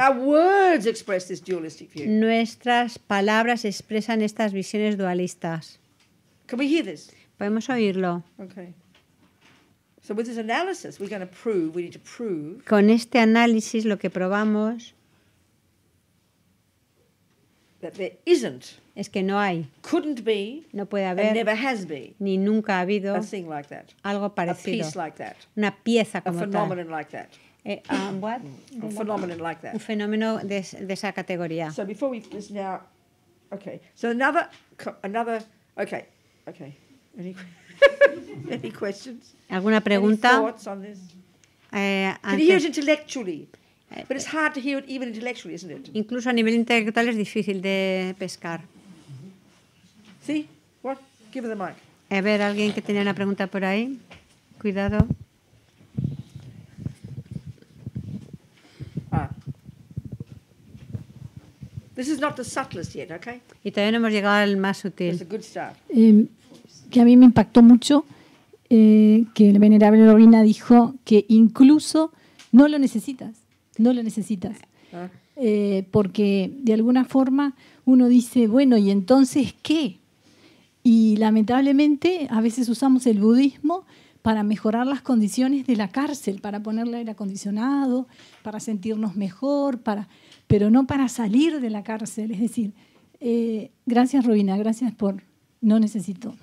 Nuestras palabras expresan estas visiones dualistas. ¿Podemos oírlo? Con este análisis lo que probamos es que no hay, couldn't be, no puede haber, and never has been, ni nunca ha habido a thing like that, algo parecido, a piece like that, una pieza como a phenomenon tal. Like that. Eh, um, what? A phenomenon like that. Un fenómeno de, de esa categoría. So before we this now, okay. So another another okay okay. Any, [LAUGHS] any questions? ¿Alguna pregunta? Any thoughts on this? Eh, Can you hear it intellectually? Eh, But it's eh. hard to hear it even intellectually, isn't it? Incluso a nivel intelectual es difícil de pescar. Sí, A ver, alguien que tenía una pregunta por ahí. Cuidado. Ah. This is not the subtlest yet, okay? Y todavía no hemos llegado al más sutil. Eh, que a mí me impactó mucho eh, que el venerable Robina dijo que incluso no lo necesitas, no lo necesitas. Ah. Eh, porque de alguna forma uno dice, bueno, ¿y entonces qué? Y lamentablemente a veces usamos el budismo para mejorar las condiciones de la cárcel, para ponerle aire acondicionado, para sentirnos mejor, para, pero no para salir de la cárcel. Es decir, eh, gracias Rubina, gracias por no necesito.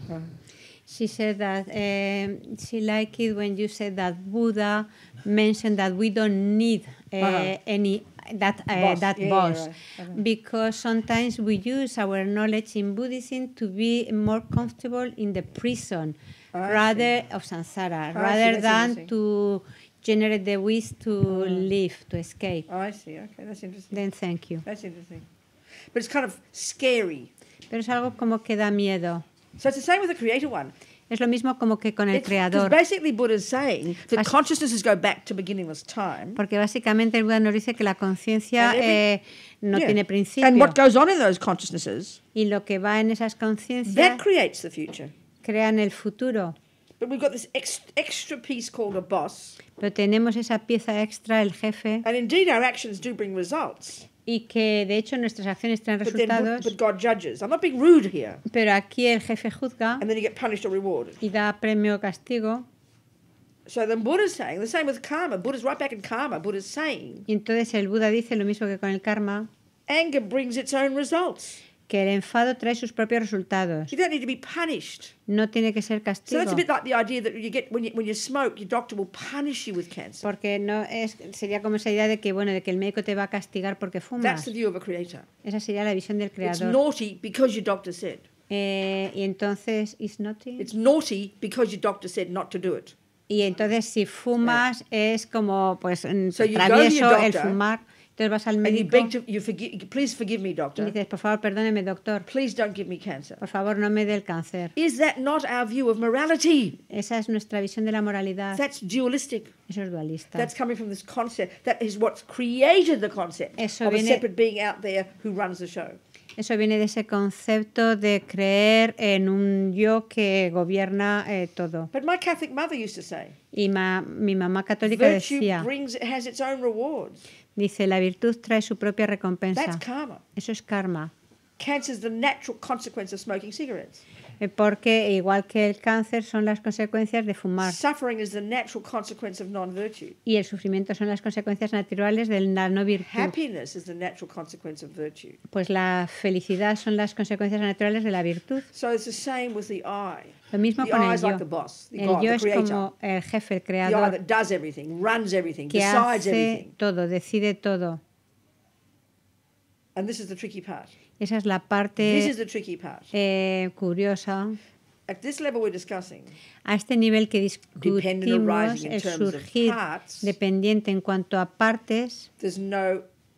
She said that eh, she liked when you said that Buddha mentioned that we don't need -huh. Eh, any that eh, boss. that yeah, boss, yeah, right. Uh-huh. because sometimes we use our knowledge in Buddhism to be more comfortable in the prison ah, rather of samsara, ah, rather than to generate the wish to uh-huh. leave, to escape. Oh, I see. Okay, that's interesting. Then thank you. That's interesting. But it's kind of scary. Pero es algo como que da miedo. So it's the same with the creator one. Es lo mismo como que con el It's, creador. Basically Buddha is saying that consciousness consciousnesses go back to beginningless time. Porque básicamente el Buda nos dice que la conciencia eh, no yeah. tiene principio. And what goes on in those consciousnesses. Y lo que va en esas conciencias. That creates the future. Crean el futuro. But we've got this extra, extra piece called a boss. Pero tenemos esa pieza extra, el jefe. And indeed, our actions do bring results y que de hecho nuestras acciones traen resultados. Pero aquí el jefe juzga y da premio o castigo. Y entonces el Buda dice lo mismo que con el karma. Anger brings its own results que el enfado trae sus propios resultados. No tiene que ser castigo. Porque no es sería como esa idea de que bueno, de que el médico te va a castigar porque fumas. Esa sería la visión del creador. Eh, y entonces ¿es naughty. Y entonces si fumas es como pues so travieso el fumar. Entonces vas al médico. And you to, you forgive, please forgive me, doctor. Y dices, por favor, perdóneme, doctor. Please don't give me cancer. Por favor, no me dé el cáncer. Is that not our view of morality? Esa es nuestra visión de la moralidad. That's dualistic. Eso es dualista. That's coming from this concept. That is what's created the concept Eso of viene... a separate being out there who runs the show. Eso viene de ese concepto de creer en un yo que gobierna eh, todo. But my Catholic mother used to say, y ma, mi mamá católica decía, brings, has its own rewards. Dice, la virtud trae su propia recompensa. That's karma. Eso es karma. Cancer is the natural consequence of smoking cigarettes. Eh, porque igual que el cáncer son las consecuencias de fumar. Suffering is the natural consequence of non-virtue. Y el sufrimiento son las consecuencias naturales de la no virtud. Happiness is the natural consequence of virtue. Pues la felicidad son las consecuencias naturales de la virtud. So it's the same with the eye. Lo mismo con el yo. El yo es como el jefe, el creador, que hace todo, decide todo. Esa es la parte curiosa. A este nivel que discutimos, el surgir dependiente en cuanto a partes,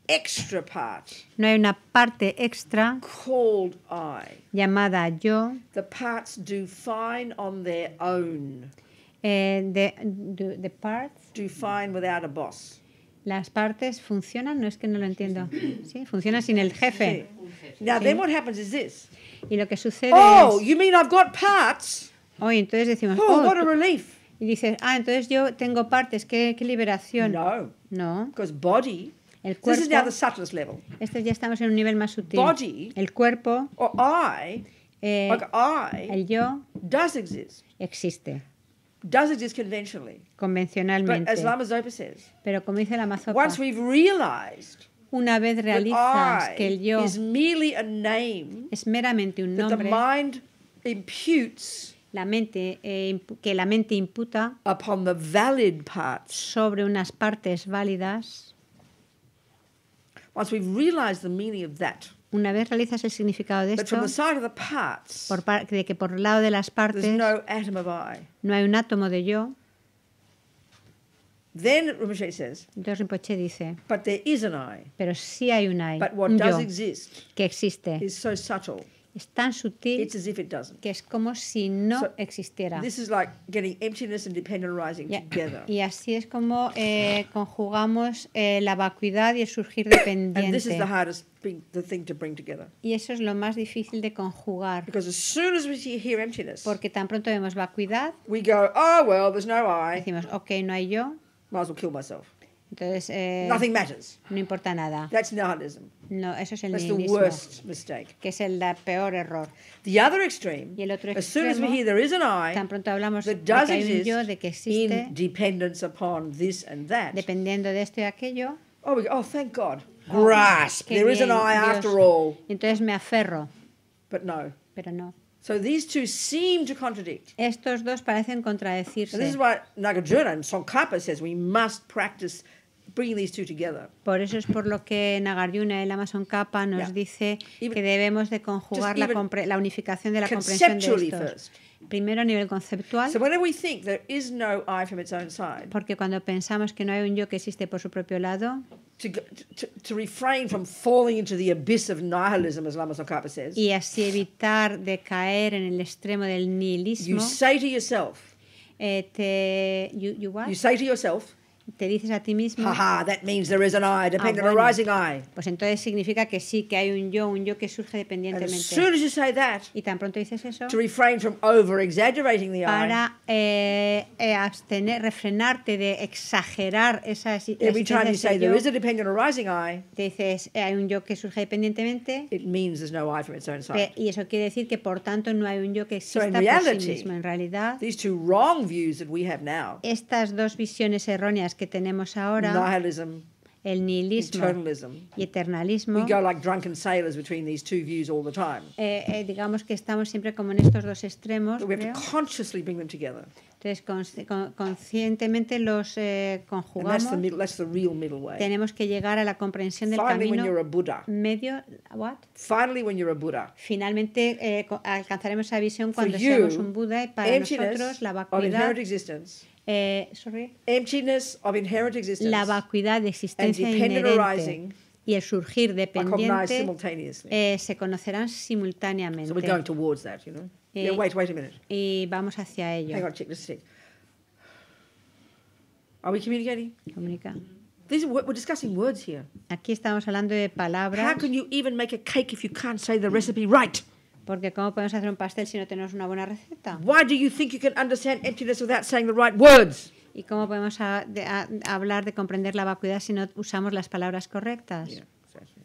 extra part. No hay una parte extra called I. llamada yo. The parts do fine on their own. Eh, the, do, the parts do fine without a boss. Las partes funcionan, no es que no lo entiendo. Sí, funciona sin el jefe. Sí. Now then what happens is this. Y lo que sucede oh, es you mean I've got parts? Oh, entonces decimos, oh, oh what a relief. Y dices, ah, entonces yo tengo partes, qué, qué liberación. No. No. Because body el cuerpo, Esto este ya estamos en un nivel más sutil. Body, el cuerpo or I, eh, like I, el yo does exist. existe. Does exist conventionally. Convencionalmente. But as Lama Zopa says, Pero como dice la Mazopa, once we've realized una vez realizas que el yo is merely a name es meramente un nombre that the mind imputes la mente, eh, que la mente imputa upon the valid parts sobre unas partes válidas Once we've realized the meaning of that, una vez realizas el significado de esto, parts, por par de que por el lado de las partes no, no, hay un átomo de yo, Then Rinpoche says, entonces Rinpoche dice, But there is an I, pero sí hay un I, But what un does yo exist que existe. Is so subtle es tan sutil it's as if it doesn't. que es como si no so, existiera. This is like getting emptiness and dependent arising y, together. Y así es como eh, conjugamos eh, la vacuidad y el surgir dependiente. [COUGHS] and this is the hardest thing, the thing to bring together. Y eso es lo más difícil de conjugar. Because as soon as we hear emptiness, porque tan pronto vemos vacuidad, we go, oh well, there's no I. Decimos, okay, no hay yo. Might as well kill myself Entonces, eh, Nothing matters. no importa nada. That's nihilism. No, eso es el That's the worst mistake. que es el la peor error. The other extreme, Y el otro as soon as we hear there is an I, tan pronto hablamos that does yo, de exist que existe, in dependence upon this and that. dependiendo de esto y aquello, Oh, we, oh, thank God. Oh, Grasp. There is an I Dios. after all. entonces me aferro, But no. pero no. So these two seem to contradict. Estos dos parecen And this is why Nagarjuna and Tsongkhapa says we must practice Por eso es por lo que Nagarjuna, el Amazon Kappa, nos dice que debemos de conjugar la, la unificación de la comprensión de estos. Primero a nivel conceptual. porque cuando pensamos que no hay un yo que existe por su propio lado. Y así evitar de caer en el extremo del nihilismo. You say to yourself. Eh, yourself te dices a ti mismo. Haha, that means there is an I, dependent ah, bueno. arising I. Pues entonces significa que sí, que hay un yo, un yo que surge dependientemente. as soon as you say that, y tan pronto dices eso. To refrain from over exaggerating the para eh, eh, abstener, refrenarte de exagerar esa Every time you say yo, there is a dependent arising I, te dices eh, hay un yo que surge dependientemente. It means there's no I from its own side. Y eso quiere decir que por tanto no hay un yo que exista so in por sí mismo. En realidad, these two wrong views that we have now, estas dos visiones erróneas que tenemos ahora, nihilism, el nihilismo y eternalismo. digamos que estamos siempre como en estos dos extremos. Entonces, conscientemente los eh, conjugamos. That's that's the real middle way. Tenemos que llegar a la comprensión del Finally, camino Buddha, medio. What? Finally, when you're a Buddha. Finalmente eh, alcanzaremos esa visión cuando seamos un Buda y para nosotros la vacuidad eh, sorry, la vacuidad de existencia inherente y el surgir dependiente eh, se conocerán simultáneamente. So that, you know? y, eh, yeah, wait, wait y vamos hacia ello. Hang on, check this thing. Are we communicating? Comunica. These are, we're discussing words here. Aquí estamos hablando de palabras. How can you even make a cake if you can't say the recipe right? Porque cómo podemos hacer un pastel si no tenemos una buena receta? Why do you think you can understand emptiness without saying the right words? ¿Y cómo podemos a, de, a, hablar de comprender la vacuidad si no usamos las palabras correctas? Yeah, exactly.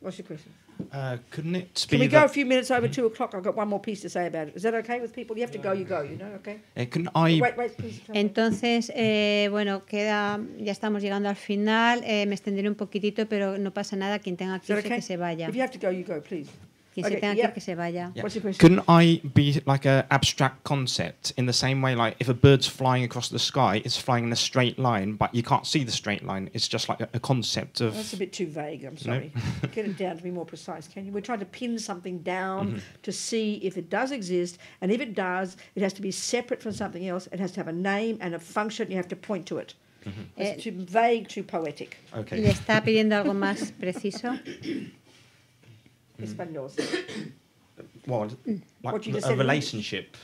What's your question? Uh, couldn't it Can we go a few minutes over two o'clock? I've got one more piece to say about it. Is that okay with people? You have to go, you go, you know, okay? Uh, can I... Wait, wait, please. Entonces, eh, bueno, queda, ya estamos llegando al final. Eh, me extenderé un poquitito, pero no pasa nada. Quien tenga que okay? que se vaya. If you have to go, you go, please. Que okay, se tenga yeah. que que se vaya. Yeah. Couldn't I be like an abstract concept in the same way, like if a bird's flying across the sky, it's flying in a straight line, but you can't see the straight line. It's just like a, a concept of. that's a bit too vague. I'm sorry. [LAUGHS] Get it down to be more precise, can you? We're trying to pin something down mm -hmm. to see if it does exist, and if it does, it has to be separate from something else. It has to have a name and a function. You have to point to it. Mm -hmm. It's eh, too vague, too poetic. Okay. ¿Le está pidiendo algo [LAUGHS] más preciso? [COUGHS] Mm. Español. Well, mm. like what you just a said relationship.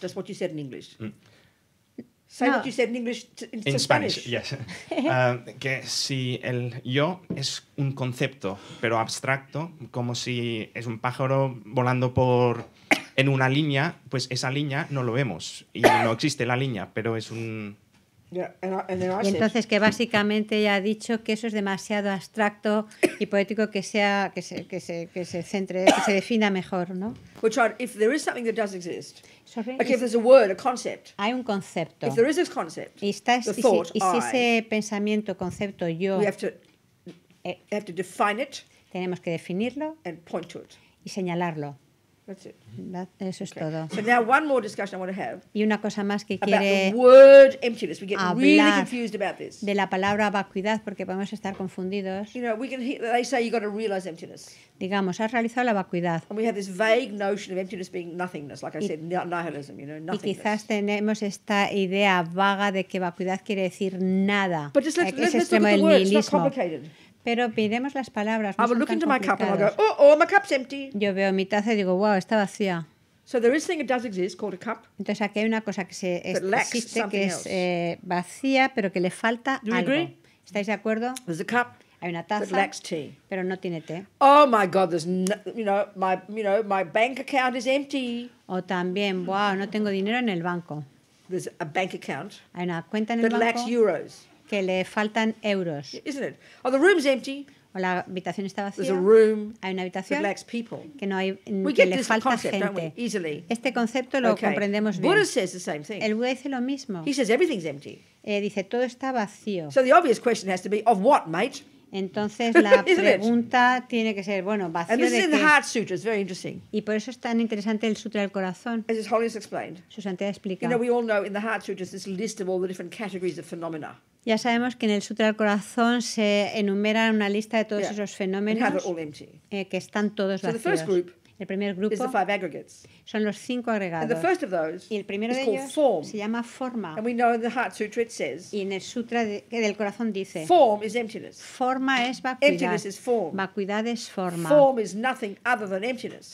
That's what you said in English. Mm. Say no. what you said in English in, Spanish. Yes. [LAUGHS] [LAUGHS] Ah, que si el yo es un concepto, pero abstracto, como si es un pájaro volando por en una línea, pues esa línea no lo vemos y no existe la línea, pero es un y entonces que básicamente ya ha dicho que eso es demasiado abstracto y poético que sea que se, que se, que se centre que se defina mejor, ¿no? Which are if there is something that does exist. Sorry, okay, if there's a word, a concept. Hay un concepto. If there is this concept. Y, está, the thought, y si, y si ese pensamiento, concepto, yo. We have to, eh, we have to define it. Tenemos que definirlo. And point to it. Y señalarlo. Mm-hmm. That, eso es okay. todo. So now one more discussion I want to have y una cosa más que quiere hablar really confused about this. de la palabra vacuidad porque podemos estar confundidos. You know, we can hear, they say you got to realize emptiness. Digamos, has realizado la vacuidad. we have this vague notion of emptiness being nothingness, like I y, said, nihilism, you know, nothingness. Y quizás tenemos esta idea vaga de que vacuidad quiere decir nada. But just let's, let's, let's look at the word. It's not complicated. Pero pidemos las palabras. Ah, no I look Yo veo mi taza y digo, wow, está vacía. So there is thing that does exist called a Entonces aquí hay una cosa que se existe que es eh, vacía, pero que le falta algo. ¿Estáis de acuerdo? Hay una taza, pero no tiene té. Oh my God, there's you know my you know my bank account is empty. O también, wow, no tengo dinero en el banco. There's a bank account. Hay una cuenta en el banco. lacks euros que le faltan euros. Isn't it? Or oh, the room's empty. O la habitación está vacía. There's a room hay una habitación lacks people. que no hay We que get le this falta concept, gente. Don't we? Easily. Este concepto lo Okay. comprendemos bien. Buddha says the same thing. El Buda dice lo mismo. He says everything's empty. Eh, dice todo está vacío. So the obvious question has to be of what, mate? Entonces [LAUGHS] la pregunta tiene que ser, bueno, vacío de Y por eso es tan interesante el Sutra del Corazón. As Holiness explained. Su Santidad explica. You Ya sabemos que en el Sutra del Corazón se enumera una lista de todos esos fenómenos eh, que están todos vacíos. El primer grupo son los cinco agregados. y el primero de ellos se llama forma. y en el Sutra del Corazón dice, forma es vacuidad. Vacuidad es forma.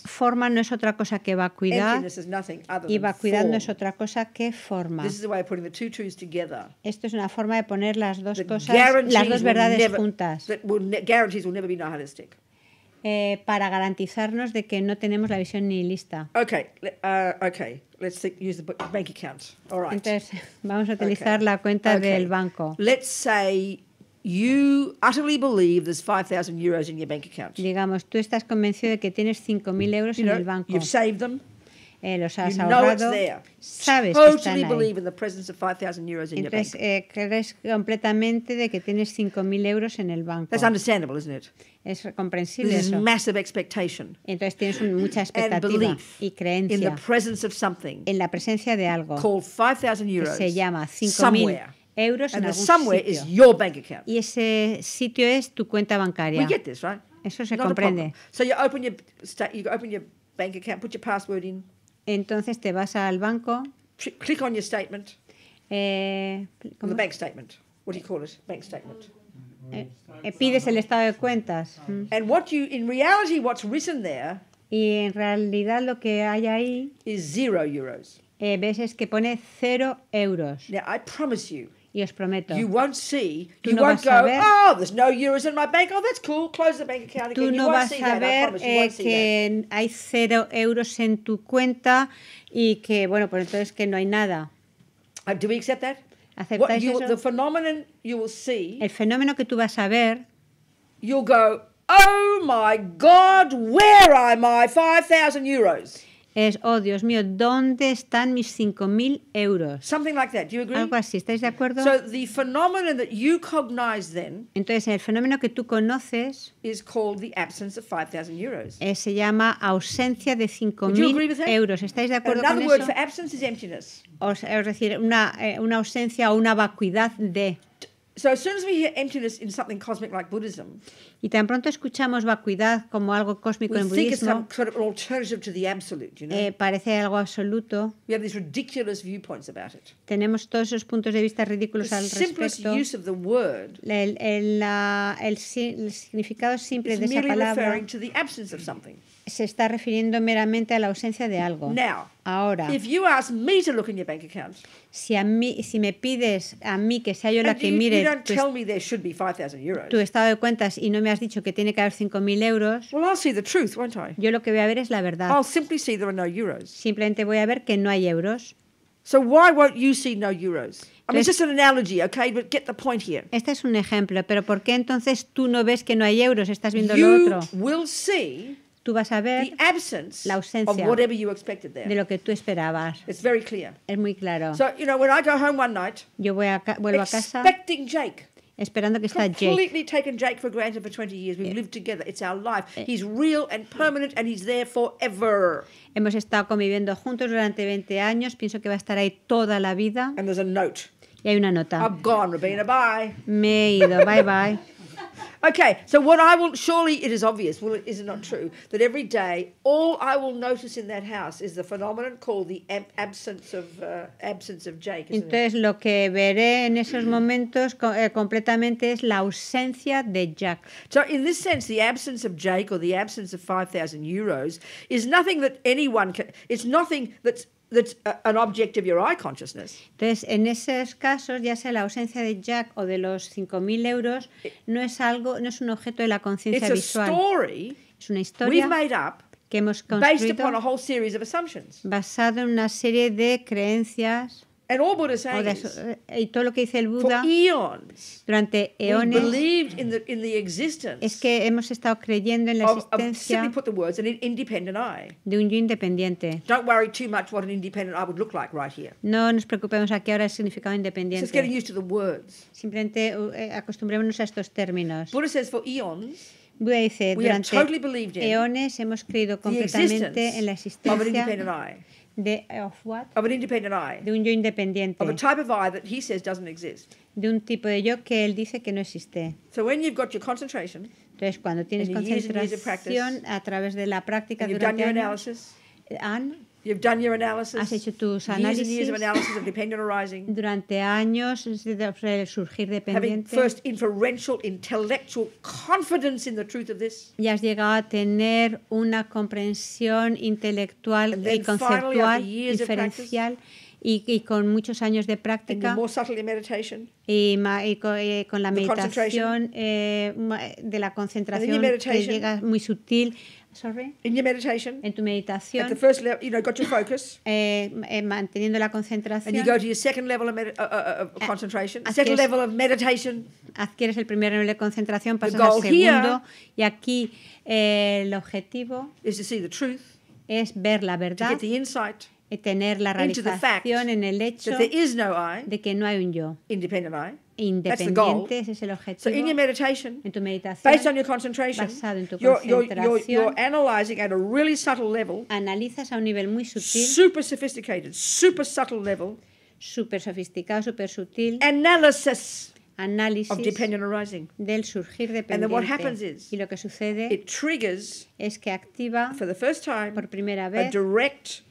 Forma no es otra cosa que vacuidad. y vacuidad no es otra cosa que forma. Esto es una forma de poner las dos cosas, las dos verdades juntas eh, para garantizarnos de que no tenemos la visión nihilista. Okay, uh, okay. Let's use the bank account. All right. Entonces, [LAUGHS] vamos a utilizar okay. la cuenta okay. del banco. Let's say you utterly believe there's 5,000 euros in your bank account. Digamos, tú estás convencido de que tienes 5.000 euros you en know, el banco. You've saved them eh, los has ahorrado, sabes que están ahí. Entonces, eh, crees completamente de que tienes 5.000 euros en el banco. Es comprensible eso. Entonces tienes mucha expectativa y creencia en la presencia de algo que se llama 5.000 euros en algún sitio. Y ese sitio es tu cuenta bancaria. Eso se comprende. So you open your, you open your bank account, put your password in. Entonces te vas al banco. Click on your statement. Eh, the bank statement. What do you call it? Bank statement. Eh, eh pides el estado de cuentas. Mm. And what you, in reality, what's written there. Y en realidad lo que hay ahí. Is zero euros. Eh, ves es que pone cero euros. Now I promise you. Y os prometo. You won't see. Tú you no won't go, ver. Oh, there's no euros in my bank. Oh, that's cool. Close the bank account again. Tú no you vas a ver eh, que hay cero euros en tu cuenta y que, bueno, pues entonces que no hay nada. Uh, do we accept that? you, eso? The phenomenon you will see, El fenómeno que tú vas a ver. You'll go, oh my God, where are my 5,000 euros? es, oh Dios mío, ¿dónde están mis 5.000 euros? Something like that. Do you agree? Algo así, ¿estáis de acuerdo? Entonces, el fenómeno que tú conoces is called the absence of euros. Eh, se llama ausencia de 5.000 euros. ¿Estáis de acuerdo con eso? For es decir, una, eh, una ausencia o una vacuidad de y tan pronto escuchamos vacuidad como algo cósmico en budismo, eh, parece algo absoluto. Tenemos todos esos puntos de vista ridículos al respecto. el, el, el significado simple de esa palabra se está refiriendo meramente a la ausencia de algo. Ahora, si, a mí, si me pides a mí que sea yo la que mire tu, estado de cuentas y no me has dicho que tiene que haber 5.000 euros, yo lo que voy a ver es la verdad. Simplemente voy a ver que no hay euros. Este es un ejemplo, pero ¿por qué entonces tú no ves que no hay euros? Estás viendo lo otro. Will tú vas a ver the absence la ausencia of whatever you expected there. de lo que tú esperabas. It's very clear. Es muy claro. So, you know, when I go home one night, Yo voy a vuelvo a casa expecting Jake esperando que está Jake. Completely taken Jake for granted for 20 years. We've eh, lived together. It's our life. Eh. He's real and permanent and he's there forever. Hemos estado conviviendo juntos durante 20 años. Pienso que va a estar ahí toda la vida. And there's a note. Y hay una nota. I've gone, Rabina. Bye. Me he ido. Bye bye. [LAUGHS] Okay, so what I will surely it is obvious, well, is it not true that every day all I will notice in that house is the phenomenon called the ab absence of uh, absence of Jake. Entonces it? lo que veré en esos momentos eh, completamente es la ausencia de Jack. So in this sense, the absence of Jake or the absence of five thousand euros is nothing that anyone can. It's nothing that's Entonces, en esos casos, ya sea la ausencia de Jack o de los 5.000 euros, no es algo, no es un objeto de la conciencia visual. es una historia que hemos construido basado en una serie de creencias eh, y todo lo que dice el Buda durante eones es que hemos estado creyendo en la existencia de un yo independiente. No nos preocupemos aquí ahora el significado independiente. Simplemente eh, acostumbrémonos a estos términos. Buddha Buda dice, durante eones hemos creído completamente en la existencia de of what? Of an independent eye. De un yo independiente. Of a type of eye that he says doesn't exist. De un tipo de yo que él dice que no existe. So when you've got your concentration. Entonces cuando tienes concentración practice, a través de la práctica durante años, and You've done your analysis, has hecho tus análisis years de years of analysis of dependent arising, durante años de el surgir dependiente. First inferential intellectual confidence in the truth of this, y has llegado a tener una comprensión intelectual y conceptual diferencial. Y, y, con muchos años de práctica y, y, con, y, eh, con la meditación eh, de la concentración que llega muy sutil Sorry. In your meditation, en tu meditación, at the first level, you know, got your focus. Eh, eh, manteniendo la concentración. And you go your second level of, uh, uh, uh, eh, concentration. Adquieres, second level of meditation. Adquieres el primer nivel de concentración, pasas al segundo, y aquí eh, el objetivo is to see the truth, es ver la verdad. To get the insight, tener la realización en el hecho no I, de que no hay un yo I, independiente, ese es el objetivo. So in your meditation, en tu meditación, based on your concentration, basado en tu concentración, you're, you're, you're analyzing at a really subtle level, analizas a un nivel muy sutil, super sophisticated, super subtle level, super sofisticado, super sutil, analysis análisis of dependent arising. del surgir dependiente. And then what happens is, y lo que sucede it triggers es que activa for the first time, por primera vez a direct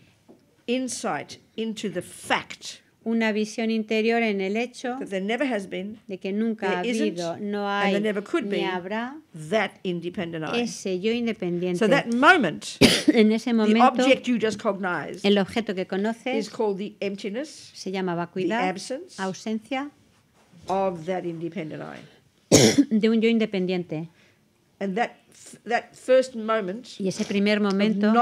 insight into the fact una visión interior en el hecho de que nunca ha habido, no hay ni habrá ese yo independiente. So that moment, [COUGHS] en ese momento, el objeto que conoces se llama vacuidad, ausencia [COUGHS] de un yo independiente. y ese primer momento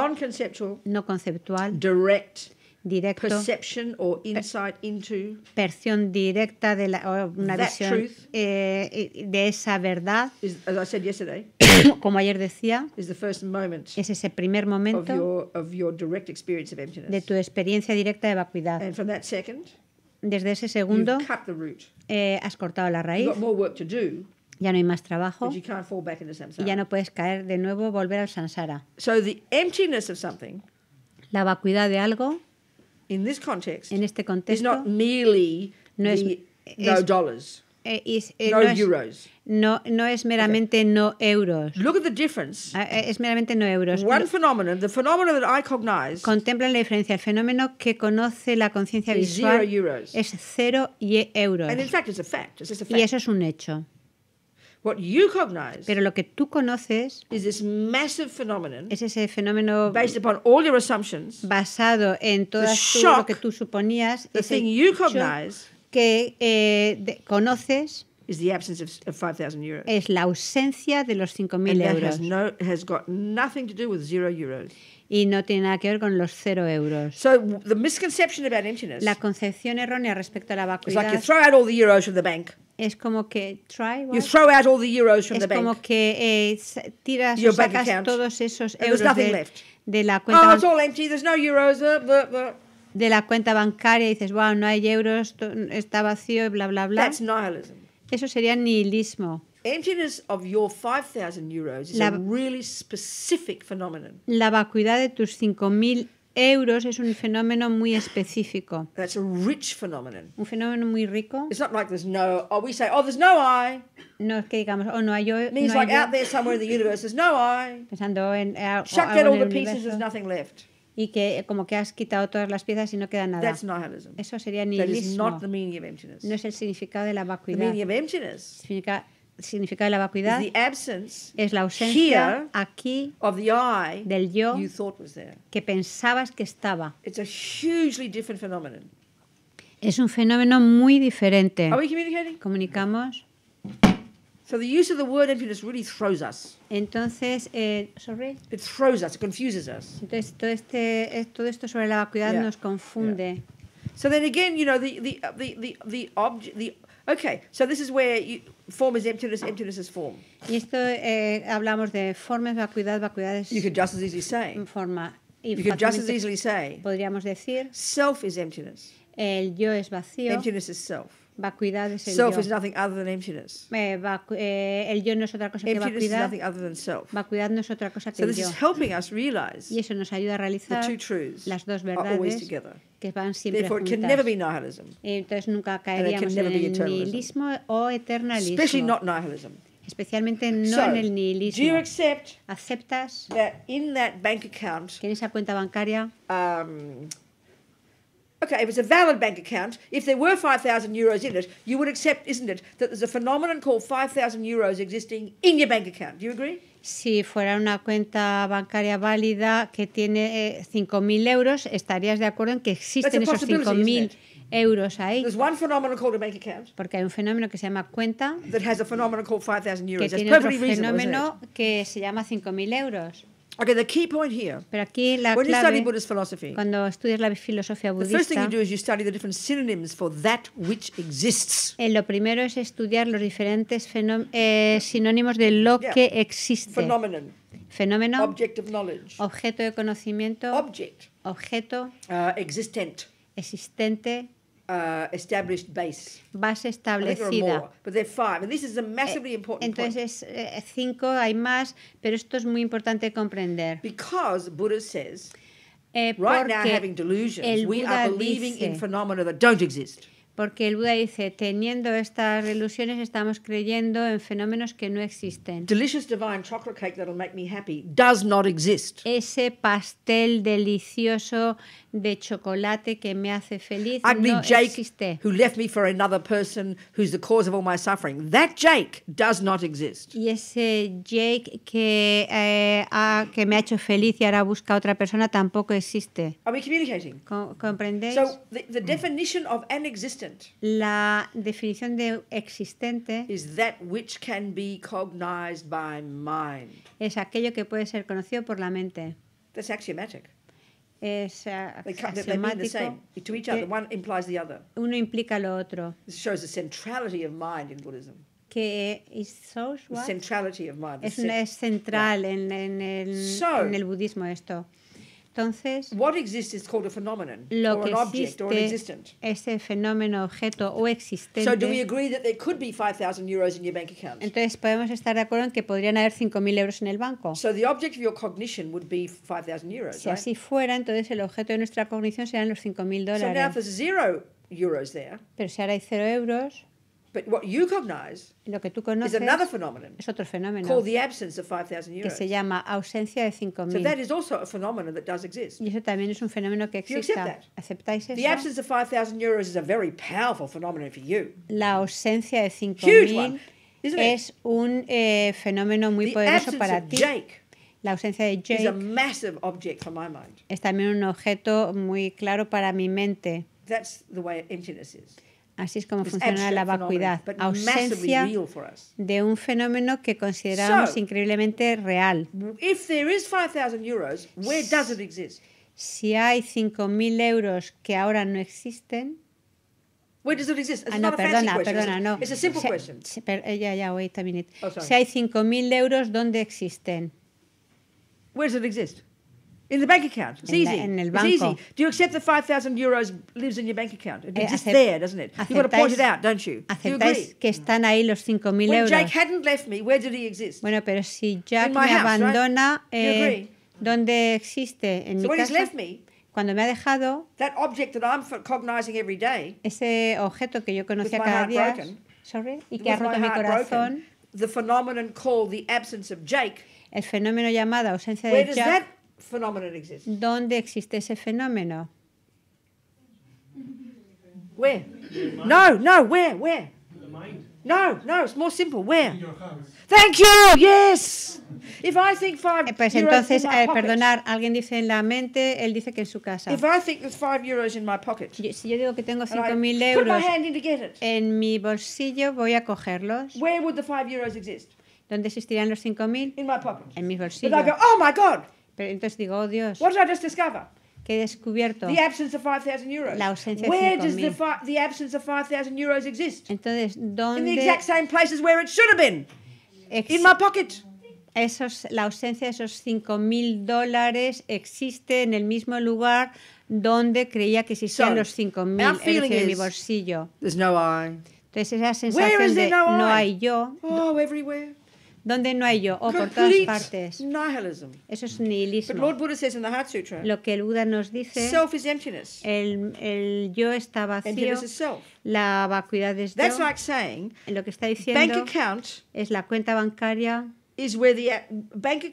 no conceptual, direct, percepción directa de la, una visión eh, de esa verdad. [COUGHS] como ayer decía, es ese primer momento de tu experiencia directa de vacuidad. desde ese segundo, eh, has cortado la raíz. ya no hay más trabajo y ya no puedes caer de nuevo volver al samsara. la vacuidad de algo in this context, en este contexto, is not merely no es, the, no dollars. Is, eh, eh, no, euros. No, no es meramente no euros. Look at the difference. Ah, eh, es meramente no euros. One phenomenon, the phenomenon that I cognize. Contempla la diferencia. El fenómeno que conoce la conciencia visual zero euros. es cero y e euros. And in fact, a fact. Y eso es un hecho. What you cognize Pero lo que tú conoces is this massive phenomenon es ese fenómeno based upon all your assumptions, basado en todo lo que tú suponías, the ese thing you cognize que eh, de, conoces is the absence of 5,000 euros. es la ausencia de los 5.000 euros. Has no, has got nothing to do with zero euros y no tiene nada que ver con los cero euros. La concepción errónea respecto a la vacuidad. Es como que tiras sacas todos esos euros de, la cuenta. De la cuenta bancaria y dices, wow, no hay euros, está vacío, bla, bla, bla. Eso sería nihilismo. La vacuidad de tus 5.000 euros es un fenómeno muy específico. That's a rich phenomenon. Un fenómeno muy rico. It's not like there's no, oh, we say, oh, there's no I. No es que digamos, oh, no hay yo. It means no like yo. out there somewhere in the universe, there's no I. Pensando en eh, out, Chuck out all the pieces, there's nothing left. Y que eh, como que has quitado todas las piezas y no queda nada. That's nihilism. Eso sería nihilismo. That is not the meaning of emptiness. No es el significado de la vacuidad. The meaning of emptiness. Significa significa la vacuidad the absence es la ausencia aquí of the I del yo you thought was there. que pensabas que estaba. It's a hugely different phenomenon. Es un fenómeno muy diferente. Are we communicating? Comunicamos. So the use of the word emptiness really throws us. Entonces, eh, sorry. It throws us. It confuses us. Entonces todo este todo esto sobre la vacuidad yeah. nos confunde. Yeah. So then again, you know, the the uh, the the the, obje, the Okay, so this is where you, form is emptiness, emptiness is form. Y esto eh, hablamos de forma vacuidad, vacuidad es You could just as easily say. forma. Y You could just as easily say. podríamos decir Self is emptiness. el yo es vacío, Emptiness is self. Vacuidad es el self yo. Is nothing other than emptiness. Eh, vacu eh, el yo no es otra cosa que emptiness Is nothing other than self. Vacuidad no es otra cosa que so el this Is helping us realize y eso nos ayuda a realizar the two truths las dos verdades que van siempre Therefore, juntas. It can never be nihilism. Entonces nunca caeríamos en el nihilismo o eternalismo. Especially not nihilism especialmente no so, en el nihilismo. Do you accept ¿Aceptas that in that bank account, que en esa cuenta bancaria um, Okay, if it's a valid bank account, if there were 5,000 euros in it, you would accept, isn't it, that there's a phenomenon called 5,000 euros existing in your bank account. Do you agree? Si fuera una cuenta bancaria válida que tiene 5000 eh, euros, estarías de acuerdo en que existen esos 5000 euros ahí. There's one phenomenon called a bank account. Porque hay un fenómeno que se llama cuenta. That has a phenomenon called 5,000 euros. Que That's tiene otro fenómeno que se llama euros. Okay, the key point here. Pero aquí la when clave, you study Buddhist philosophy, cuando estudias la filosofía budista, the first thing you do is you study the different synonyms for that which exists. Eh, lo primero es estudiar los diferentes eh, sinónimos de lo yeah. que existe. Phenomenon. Fenómeno. Object of knowledge. Objeto de conocimiento. Object. Objeto. Uh, existent. Existente. Uh, established base. Base establecida. Entonces, eh, cinco, hay más, pero esto es muy importante comprender. Because Buddha says, eh, right now having delusions, we are believing in phenomena that don't exist. Porque el Buda dice, teniendo estas ilusiones estamos creyendo en fenómenos que no existen. Delicious divine chocolate cake that'll make me happy does not exist. Ese pastel delicioso de chocolate que me hace feliz Ugly no Jake existe. who left me for another person who's the cause of all my suffering. That Jake does not exist. Y ese Jake que, eh, ha, que me ha hecho feliz y ahora busca otra persona tampoco existe. Are we communicating? Co ¿Comprendéis? So the, the definition of an existent La definición de existente is that which can be cognized by mind. Es aquello que puede ser conocido por la mente. That's axiomatic es axiomático. Uno implica lo otro. Shows the centrality of mind in Buddhism. Que es so, The centrality of mind. es es central en, en, el en el budismo esto. Entonces, What exists is called a phenomenon, lo or an existe object, or an existent. es el fenómeno objeto o existente. So do we agree that there could be 5,000 euros in your bank account? Entonces, podemos estar de acuerdo en que podrían haber 5.000 euros en el banco. So the object of your cognition would be 5,000 euros, Si right? así fuera, entonces el objeto de nuestra cognición serían los 5.000 So now dólares. there's zero euros there, Pero si ahora hay cero euros, But what you cognize lo que tú conoces is another phenomenon es otro fenómeno called the absence of 5,000 euros. que se llama ausencia de 5.000. So that is also a phenomenon that does exist. Y eso también es un fenómeno que existe. ¿Aceptáis eso? The absence of 5,000 euros is a very powerful phenomenon for you. La ausencia de 5.000 es un eh, fenómeno muy the poderoso para ti. Jake la ausencia de Jake is a massive object for my mind. es también un objeto muy claro para mi mente. That's the way emptiness is. Así es como funciona la vacuidad, ausencia de un fenómeno que consideramos increíblemente real. Si hay 5.000 euros que ahora no existen, Where does it exist? ah, no, perdona, perdona, no. It's a simple question. Si, eh, ya, ya, wait a minute. Oh, si hay 5.000 euros, ¿dónde existen? Where does it exist? In the bank account. It's en la, easy. En el banco. It's easy. Do you accept that 5,000 euros lives in your bank account? It eh, exists there, doesn't it? You've got to point it out, don't you? Aceptáis you que están ahí los 5,000 euros. When Jack hadn't left me, where did he exist? Bueno, pero si Jack me house, abandona, right? eh, ¿dónde existe? En so mi when casa. He's left me, cuando me ha dejado, that object that I'm cognizing every day, ese objeto que yo conocía cada día broken, sorry, y que ha roto mi corazón, broken, the phenomenon called the absence of Jake, el fenómeno llamado ausencia de Jack, phenomenon exists. ¿Dónde existe ese fenómeno? Where? No, no, where, where? No, no, it's more simple. Where? Thank you. Yes. If I think five eh, pues entonces, euros in my eh, pocket, eh, perdonar, alguien dice en la mente, él dice que en su casa. If I think there's five euros in my pocket, yo, si yo digo que tengo 5.000 euros put my hand in to get it, en mi bolsillo, voy a cogerlos. Where would the five euros exist? ¿Dónde existirían los 5.000? En mi bolsillo. But I go, oh my God. Pero entonces digo, oh Dios, what did I just discover? que he descubierto the absence of 5,000 euros. La ausencia where de does the, the absence of 5,000 euros exist? Entonces, ¿dónde? In the exact same places where it should have been. Ex in my pocket. Esos, la ausencia de esos 5.000 dólares existe en el mismo lugar donde creía que existían so, los 5.000 en mi bolsillo. There's no I. Entonces esa sensación de no, no hay yo. Oh, everywhere donde no hay yo, o por todas partes. Eso es nihilismo. Lo que el Buda nos dice, El, yo está vacío, la vacuidad es yo. Lo que está diciendo es la cuenta bancaria. Is where the bank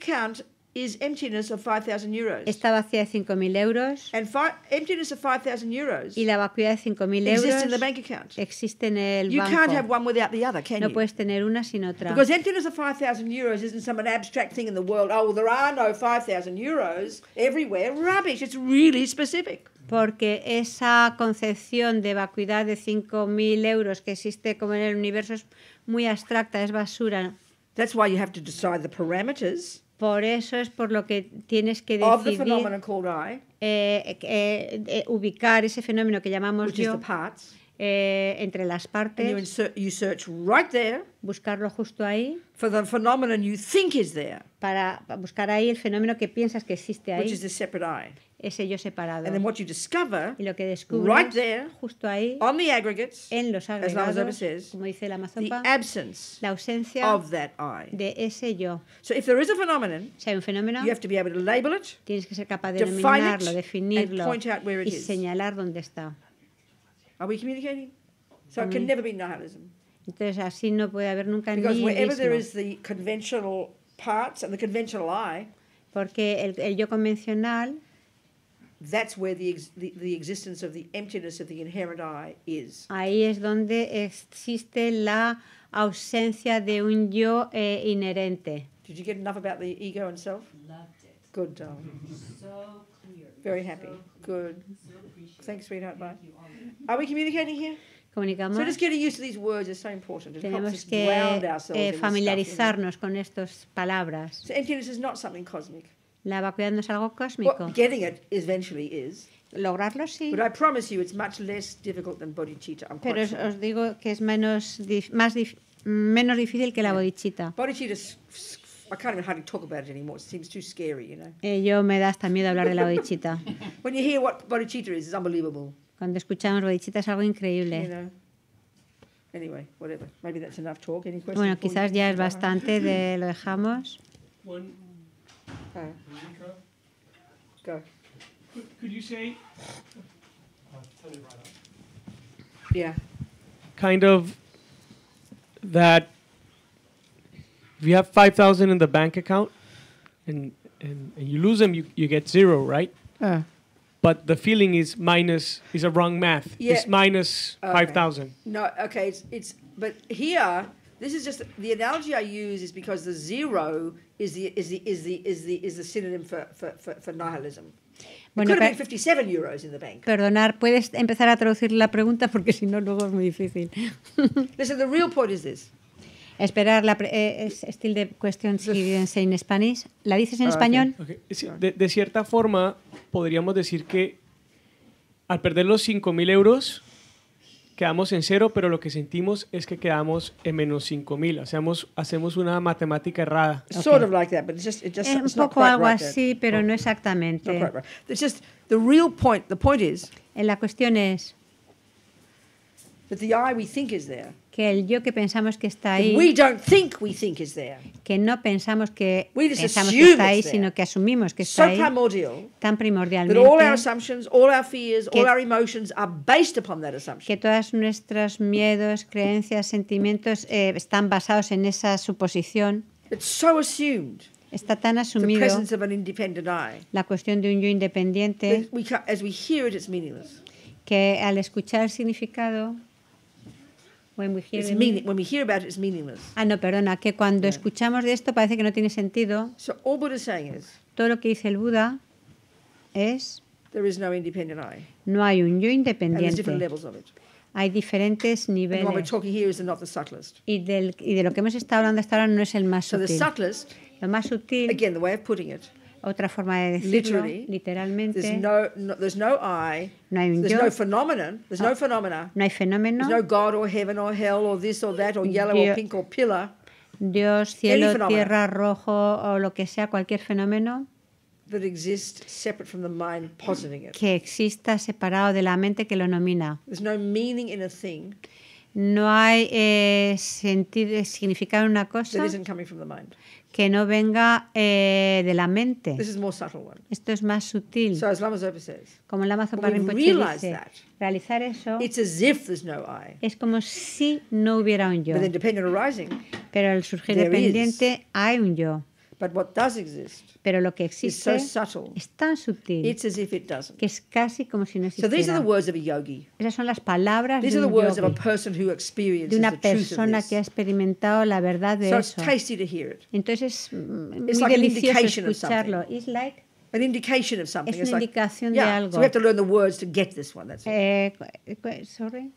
is emptiness of 5,000 euros. Está vacía de 5.000 euros. And emptiness of 5,000 euros. Y la vacuidad de 5.000 euros. Exists in the bank account. Existe en el you banco. can't have one without the other, can no you? puedes tener una sin otra. Because emptiness of 5,000 euros isn't some abstract thing in the world. Oh, well, there are no 5,000 euros everywhere. Rubbish. It's really specific. porque esa concepción de vacuidad de 5.000 euros que existe como en el universo es muy abstracta, es basura. That's why you have to decide the parameters. Por eso es por lo que tienes que decidir eh, eh, eh, ubicar ese fenómeno que llamamos yo entre las partes. buscarlo justo ahí. para buscar ahí el fenómeno que piensas que existe ahí ese yo separado. y lo que descubres justo ahí, en los agregados, como dice la la ausencia de ese yo. So if there is a phenomenon, si hay un fenómeno, you have to be able to label it, tienes que ser capaz de definirlo y señalar dónde está. Are we So can never be nihilism. Entonces así no puede haber nunca nihilismo. porque el yo convencional That's where the, the, existence of the emptiness of the inherent I is. Ahí es donde existe la ausencia de un yo eh, inherente. Did you get enough about the ego and self? Loved it. Good, darling. so clear. Very happy. So Good. Thanks, sweetheart. Bye. Are we communicating here? So just getting used to these words is so important. Eh, it Tenemos que eh, familiarizarnos con estas palabras. So emptiness is not something cosmic. La vacuidad no es algo cósmico. Well, getting it eventually is. Lograrlo sí. But I promise you it's much less difficult than bodhicitta. I'm Pero os, os digo que es menos dif más dif menos difícil que la bodhicitta. Bodhicitta I can't even hardly talk about it anymore. It seems too scary, you know. Eh, yo me da hasta miedo hablar de la bodhicitta. [LAUGHS] When you hear what bodhicitta is, it's unbelievable. Cuando escuchamos bodhicitta es algo increíble. You know. Anyway, whatever. Maybe that's enough talk. Any questions? Bueno, quizás ya es bastante de lo dejamos. One Alright. Go. Could, could you say? Yeah. Kind of that we have 5,000 in the bank account and, and, and, you lose them, you, you get zero, right? Uh. But the feeling is minus, is a wrong math. Yeah. It's minus okay. 5,000. No, okay, it's, it's, but here This is just the analogy I use is because the zero is the is the is the is the is the synonym for for, for, for nihilism. Bueno, could have been 57 euros in the bank. Perdonar, puedes empezar a traducir la pregunta porque si no luego es muy difícil. [LAUGHS] Listen, the real point is this. Esperar la eh, es still the question en Spanish. ¿La dices en ah, español? Okay. Okay. De, de cierta forma podríamos decir que al perder los 5.000 euros quedamos en cero, pero lo que sentimos es que quedamos en menos 5000. Hacemos, hacemos una matemática errada. Sort of like that, but it's just, it just, it's un poco algo así, pero oh. no exactamente. Not quite right. just the real point. The point is. Eh, la cuestión es. That the I we think is there que el yo que pensamos que está ahí, que no pensamos que está ahí, sino que asumimos que está ahí, tan primordialmente, que, todas todos nuestros miedos, creencias, sentimientos eh, están basados en esa suposición. está tan asumido la cuestión de un yo independiente que al escuchar el significado When we hear it's meaning, when we hear about it, it's meaningless. Ah, no, perdona, que cuando yeah. escuchamos de esto parece que no tiene sentido. So all Buddha saying is, Todo lo que dice el Buda es there is no, independent I. no hay un yo independiente. And different levels of it. Hay diferentes niveles. And what we're talking here is not the subtlest. Y, del, y de lo que hemos estado hablando hasta ahora no es el más so sutil. The subtlest, lo más sutil, again, the way of putting it, otra forma de decirlo, Literally, literalmente, there's no, no, there's no I, no hay un there's yo, no phenomenon, there's no ah, phenomena, no hay fenómeno, there's no God or heaven or hell or this or that or yellow Dios, or pink or pillar. Dios, cielo, tierra, rojo o lo que sea, cualquier fenómeno that exists separate from the mind positing it. que exista separado de la mente que lo nomina. There's no meaning in a thing no hay eh, sentido, significado en una cosa that isn't coming from the mind que no venga eh, de la mente. Esto es más sutil. So as Lama Zopa como Lama Zopa Rinpoche dice, realizar eso es como si no hubiera un yo. Pero al surgir dependiente hay un yo. But what does exist Pero lo que existe so subtle, es tan sutil it's as if it doesn't. que es casi como si no existiera. So these are the words of a yogi. Esas son las palabras these de, are the words yogi, of a person who experiences de una persona que ha experimentado la verdad de so eso. It's tasty to hear it. Entonces es muy it's like delicioso escucharlo. It's like An indication of something. Es una indicación like, de yeah, algo. So we have to learn the words to get this one. That's eh, eh sorry.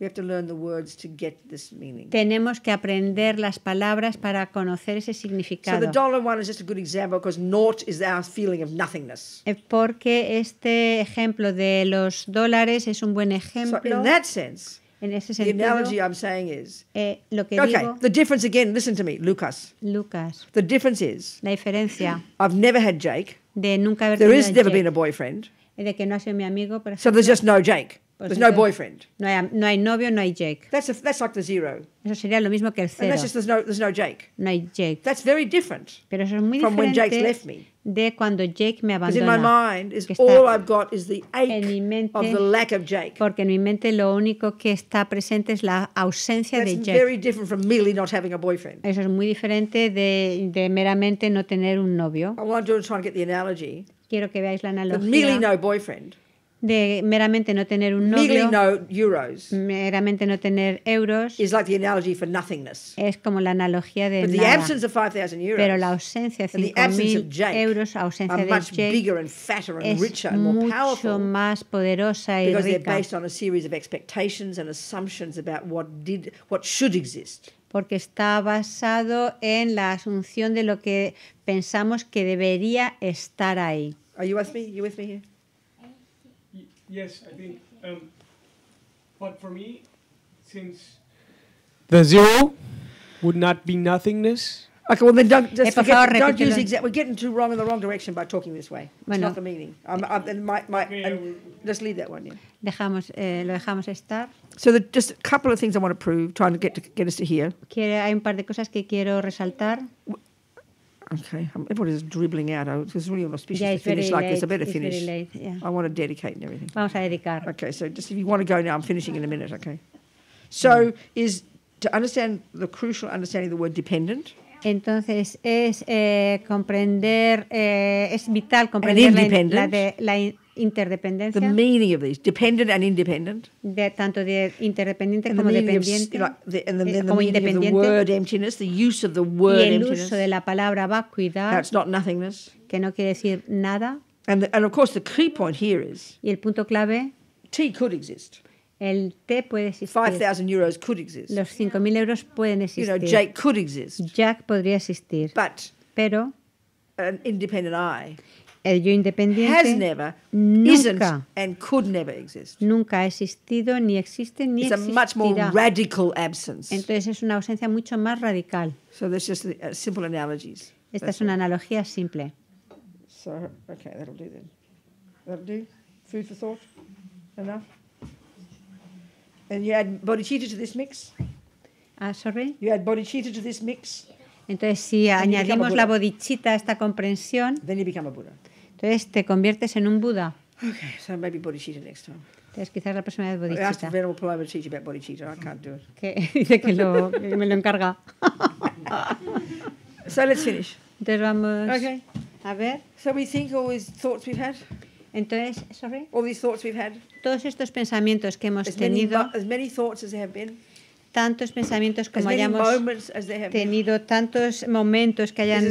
We have to learn the words to get this meaning. Tenemos que aprender las palabras para conocer ese significado. So the dollar one is just a good example because naught is our feeling of nothingness. Eh, porque este ejemplo de los dólares es un buen ejemplo. So in that sense, en ese sentido, the analogy I'm saying is, eh, lo que okay, digo, the difference again, listen to me, Lucas. Lucas. The difference is, la diferencia, I've never had Jake. De nunca haber there has never Jake. been a boyfriend. De que no ha sido mi amigo, por ejemplo. So there's just no Jake. Pues there's no boyfriend. No hay, no hay novio, no hay Jake. That's, a, that's like the zero. Eso sería lo mismo que el cero. And that's just there's no, there's no Jake. No hay Jake. That's very different. Pero eso es muy from when Jake's left me. De cuando Jake me abandona. Because in my mind is all I've got is the ache mente, of the lack of Jake. Porque en mi mente lo único que está presente es la ausencia that's de Jake. very different from merely not having a boyfriend. Eso es muy diferente de, de meramente no tener un novio. I want to try and get the analogy. Quiero que veáis la analogía. merely no boyfriend de meramente no tener un novio, meramente no tener euros, es como la analogía de nada. euros, Pero la ausencia de 5.000 euros, ausencia de Jake, and es mucho más poderosa y rica. Porque está basado en la asunción de lo que pensamos que debería estar ahí. Are you with Yes, I think. Um, but for me, since the zero would not be nothingness. Okay, well then don't just forget, don't use exact. We're getting too wrong in the wrong direction by talking this way. It's bueno, not the meaning. I'm, I'm, my, my, um, just leave that one. Yeah. Dejamos, eh, lo dejamos estar. So the, just a couple of things I want to prove, trying to get to get us to here. Quiere, hay un par de cosas que quiero resaltar. Okay, um, everybody's dribbling out. I was really auspicious yeah, to finish like late. this. I better it's finish. Late, yeah. I want to dedicate and everything. Okay, so just if you want to go now, I'm finishing in a minute. Okay. So mm. is to understand the crucial understanding of the word dependent. Entonces, es eh, comprender, eh, es vital comprender la, la, de, la interdependencia. The meaning of these, dependent and independent. De, tanto de interdependiente como dependiente. Eh, como independiente. the use of the word y el emptiness. uso de la palabra vacuidad. That's not nothingness. Que no quiere decir nada. And, the, and of course the key point here is. Y el punto clave. T could exist el T puede existir. 5,000 euros could exist. Los 5.000 euros pueden existir. You know, Jake could exist. Jack podría existir. But pero an independent I el yo independiente has never, nunca, isn't, and could never exist. nunca ha existido, ni existe, ni It's existirá. A much more radical absence. Entonces es una ausencia mucho más radical. So that's just uh, simple analogies. Esta that's es una analogía simple. So, okay, that'll do then. That'll do. Food for thought. Enough. And you add bodhicitta to this mix. Ah, sorry. You add bodhicitta to this mix. Entonces, si añadimos la bodhicitta a esta comprensión, Then you become a Buddha. entonces te conviertes en un Buda. Okay, so maybe bodhicitta next time. Entonces, quizás la próxima vez bodichita, I bodhicitta. Venerable Pillai to teach you about bodhicitta. I can't do it. [LAUGHS] Que dice que, lo, que me lo encarga. [LAUGHS] So let's finish. Entonces vamos Okay. a ver. So we think all these thoughts we've had. Entonces, All thoughts we've had, todos estos pensamientos que hemos tenido, tantos pensamientos como hayamos tenido, tantos momentos que hayan,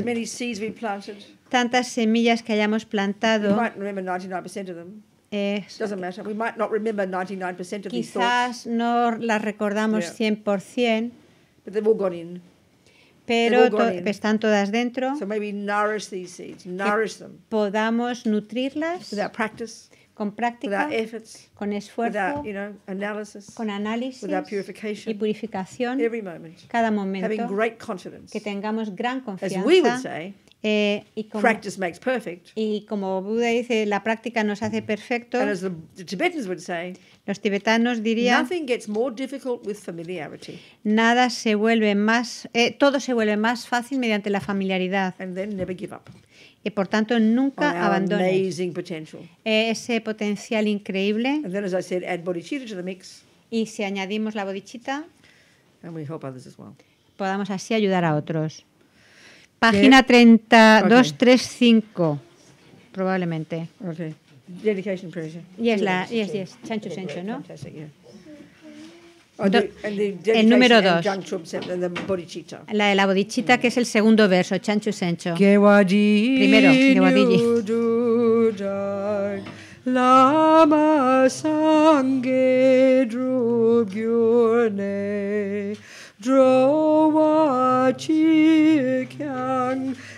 tantas semillas que hayamos plantado. Quizás no las recordamos 100%, pero están todas dentro. So Podamos nutrirlas con práctica, con esfuerzo, con análisis y purificación cada momento. Que tengamos gran confianza. Eh, y, como, practice makes perfect. Buda dice, la práctica nos hace perfectos. Los tibetanos dirían nada se vuelve más, eh, todo se vuelve más fácil mediante la familiaridad. Y por tanto nunca abandones eh, ese potencial increíble. Y si añadimos la bodichita, podamos así ayudar a otros. Página 3235, probablemente. Dedication pressure. Yes, la, yes, yes. Chancho Sancho, ¿no? Yeah. Do, the, the el número 2. La de la bodichita, que es el segundo verso, Chancho Sencho. Primero, Lama sange drugyurne, drowa chi kyang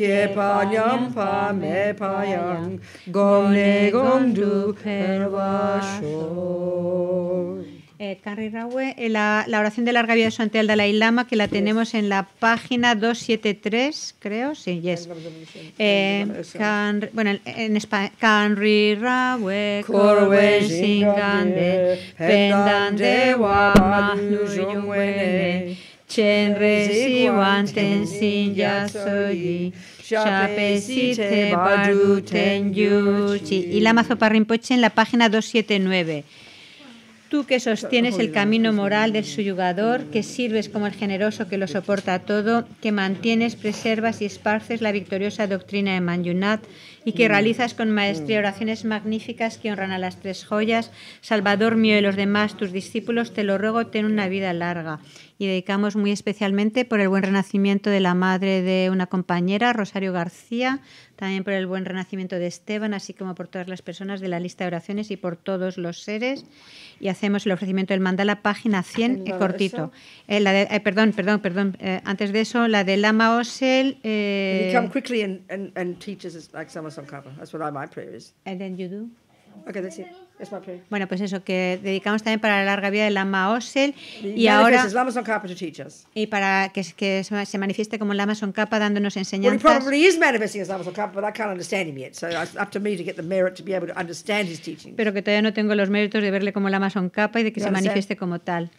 Kye panyam pa me gong ne gong du pervasho. Eh, eh, la, la, oración de larga vida de su al Dalai Lama, que la tenemos en la página 273, creo, sí, yes. Eh, bueno, en España, Kanri Rawe, Korwe SINGANDE Pendande Wa Mahnuyungwene, Chenre Siwan Tensin Yasoyi, y Lama en la página 279. Tú que sostienes el camino moral del suyugador... que sirves como el generoso que lo soporta todo, que mantienes, preservas y esparces la victoriosa doctrina de Manyunat y que mm. realizas con maestría mm. oraciones magníficas que honran a las tres joyas. Salvador mío y los demás, tus discípulos, te lo ruego, ten una vida larga. Y dedicamos muy especialmente por el buen renacimiento de la madre de una compañera, Rosario García, también por el buen renacimiento de Esteban, así como por todas las personas de la lista de oraciones y por todos los seres y hacemos el ofrecimiento del mandala, página 100, eh, cortito. Eh, la de, eh, perdón, perdón, perdón. Eh, antes de eso, la de Lama Osel. you eh, come quickly and, and, and teaches like someone on cover. That's what I, my prayer is. And then you do. Okay, that's it. Bueno, pues eso, que dedicamos también para la larga vida de Lama Osel. Y, ahora. Y para que, se manifieste como Lama son capa dándonos enseñanzas. Pero que todavía no tengo los méritos de verle como Lama son capa y de que se manifieste como tal.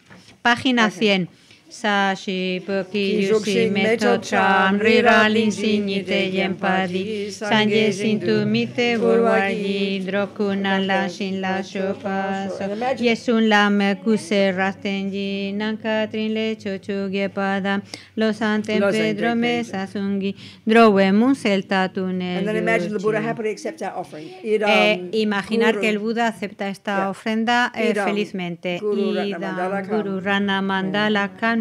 Página 100. Sashi pokiyushi meto cham riralin sinite yempadi sanje tu mite vorwagi drokuna la shin la shopa yesun lame kuse rastenji nankatrin le lecho, pada los ante pedro mesasungi drowe musel e eh, um, imaginar que el Buda acepta esta ofrenda eh, felizmente. Guru Rana Mandala Kan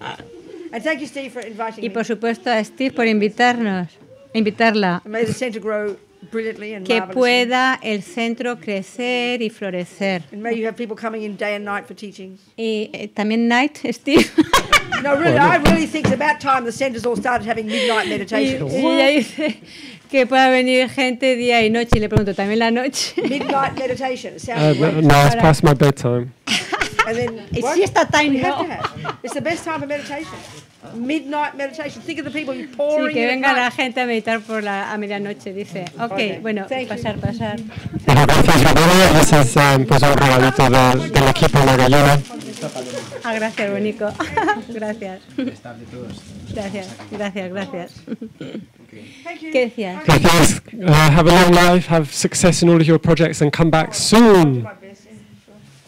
Ah. Y por supuesto a Steve por invitarnos, invitarla. Que pueda el centro crecer y florecer. Y también Night, [LAUGHS] Steve. No, really, I really think it's about time the centers all started having midnight meditations. Y, ella dice que pueda venir gente día y noche y le pregunto también la noche. Midnight meditation. uh, no, it's past my bedtime. [LAUGHS] and then it's what? just that time you have to have. It's the best time for meditation. Midnight meditation. Think of the people pouring. Sí, que venga la gente a meditar por la a medianoche, dice. Mm. Ok, okay. bueno, pasar, pasar. gracias, Gabriela. Gracias es eh, pues un regalito del equipo La Gallona. Ah, gracias, Bonico. [LAUGHS] gracias. Gracias, gracias, gracias. ¿Qué decías? Gracias. Uh, have a long life, have success in all of your projects and come back soon.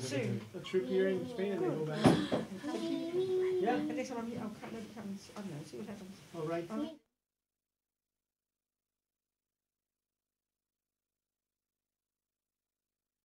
Soon. a troop here in Spain and they go back. Yeah. I think someone, I'll cut, I don't know, see what happens. All right.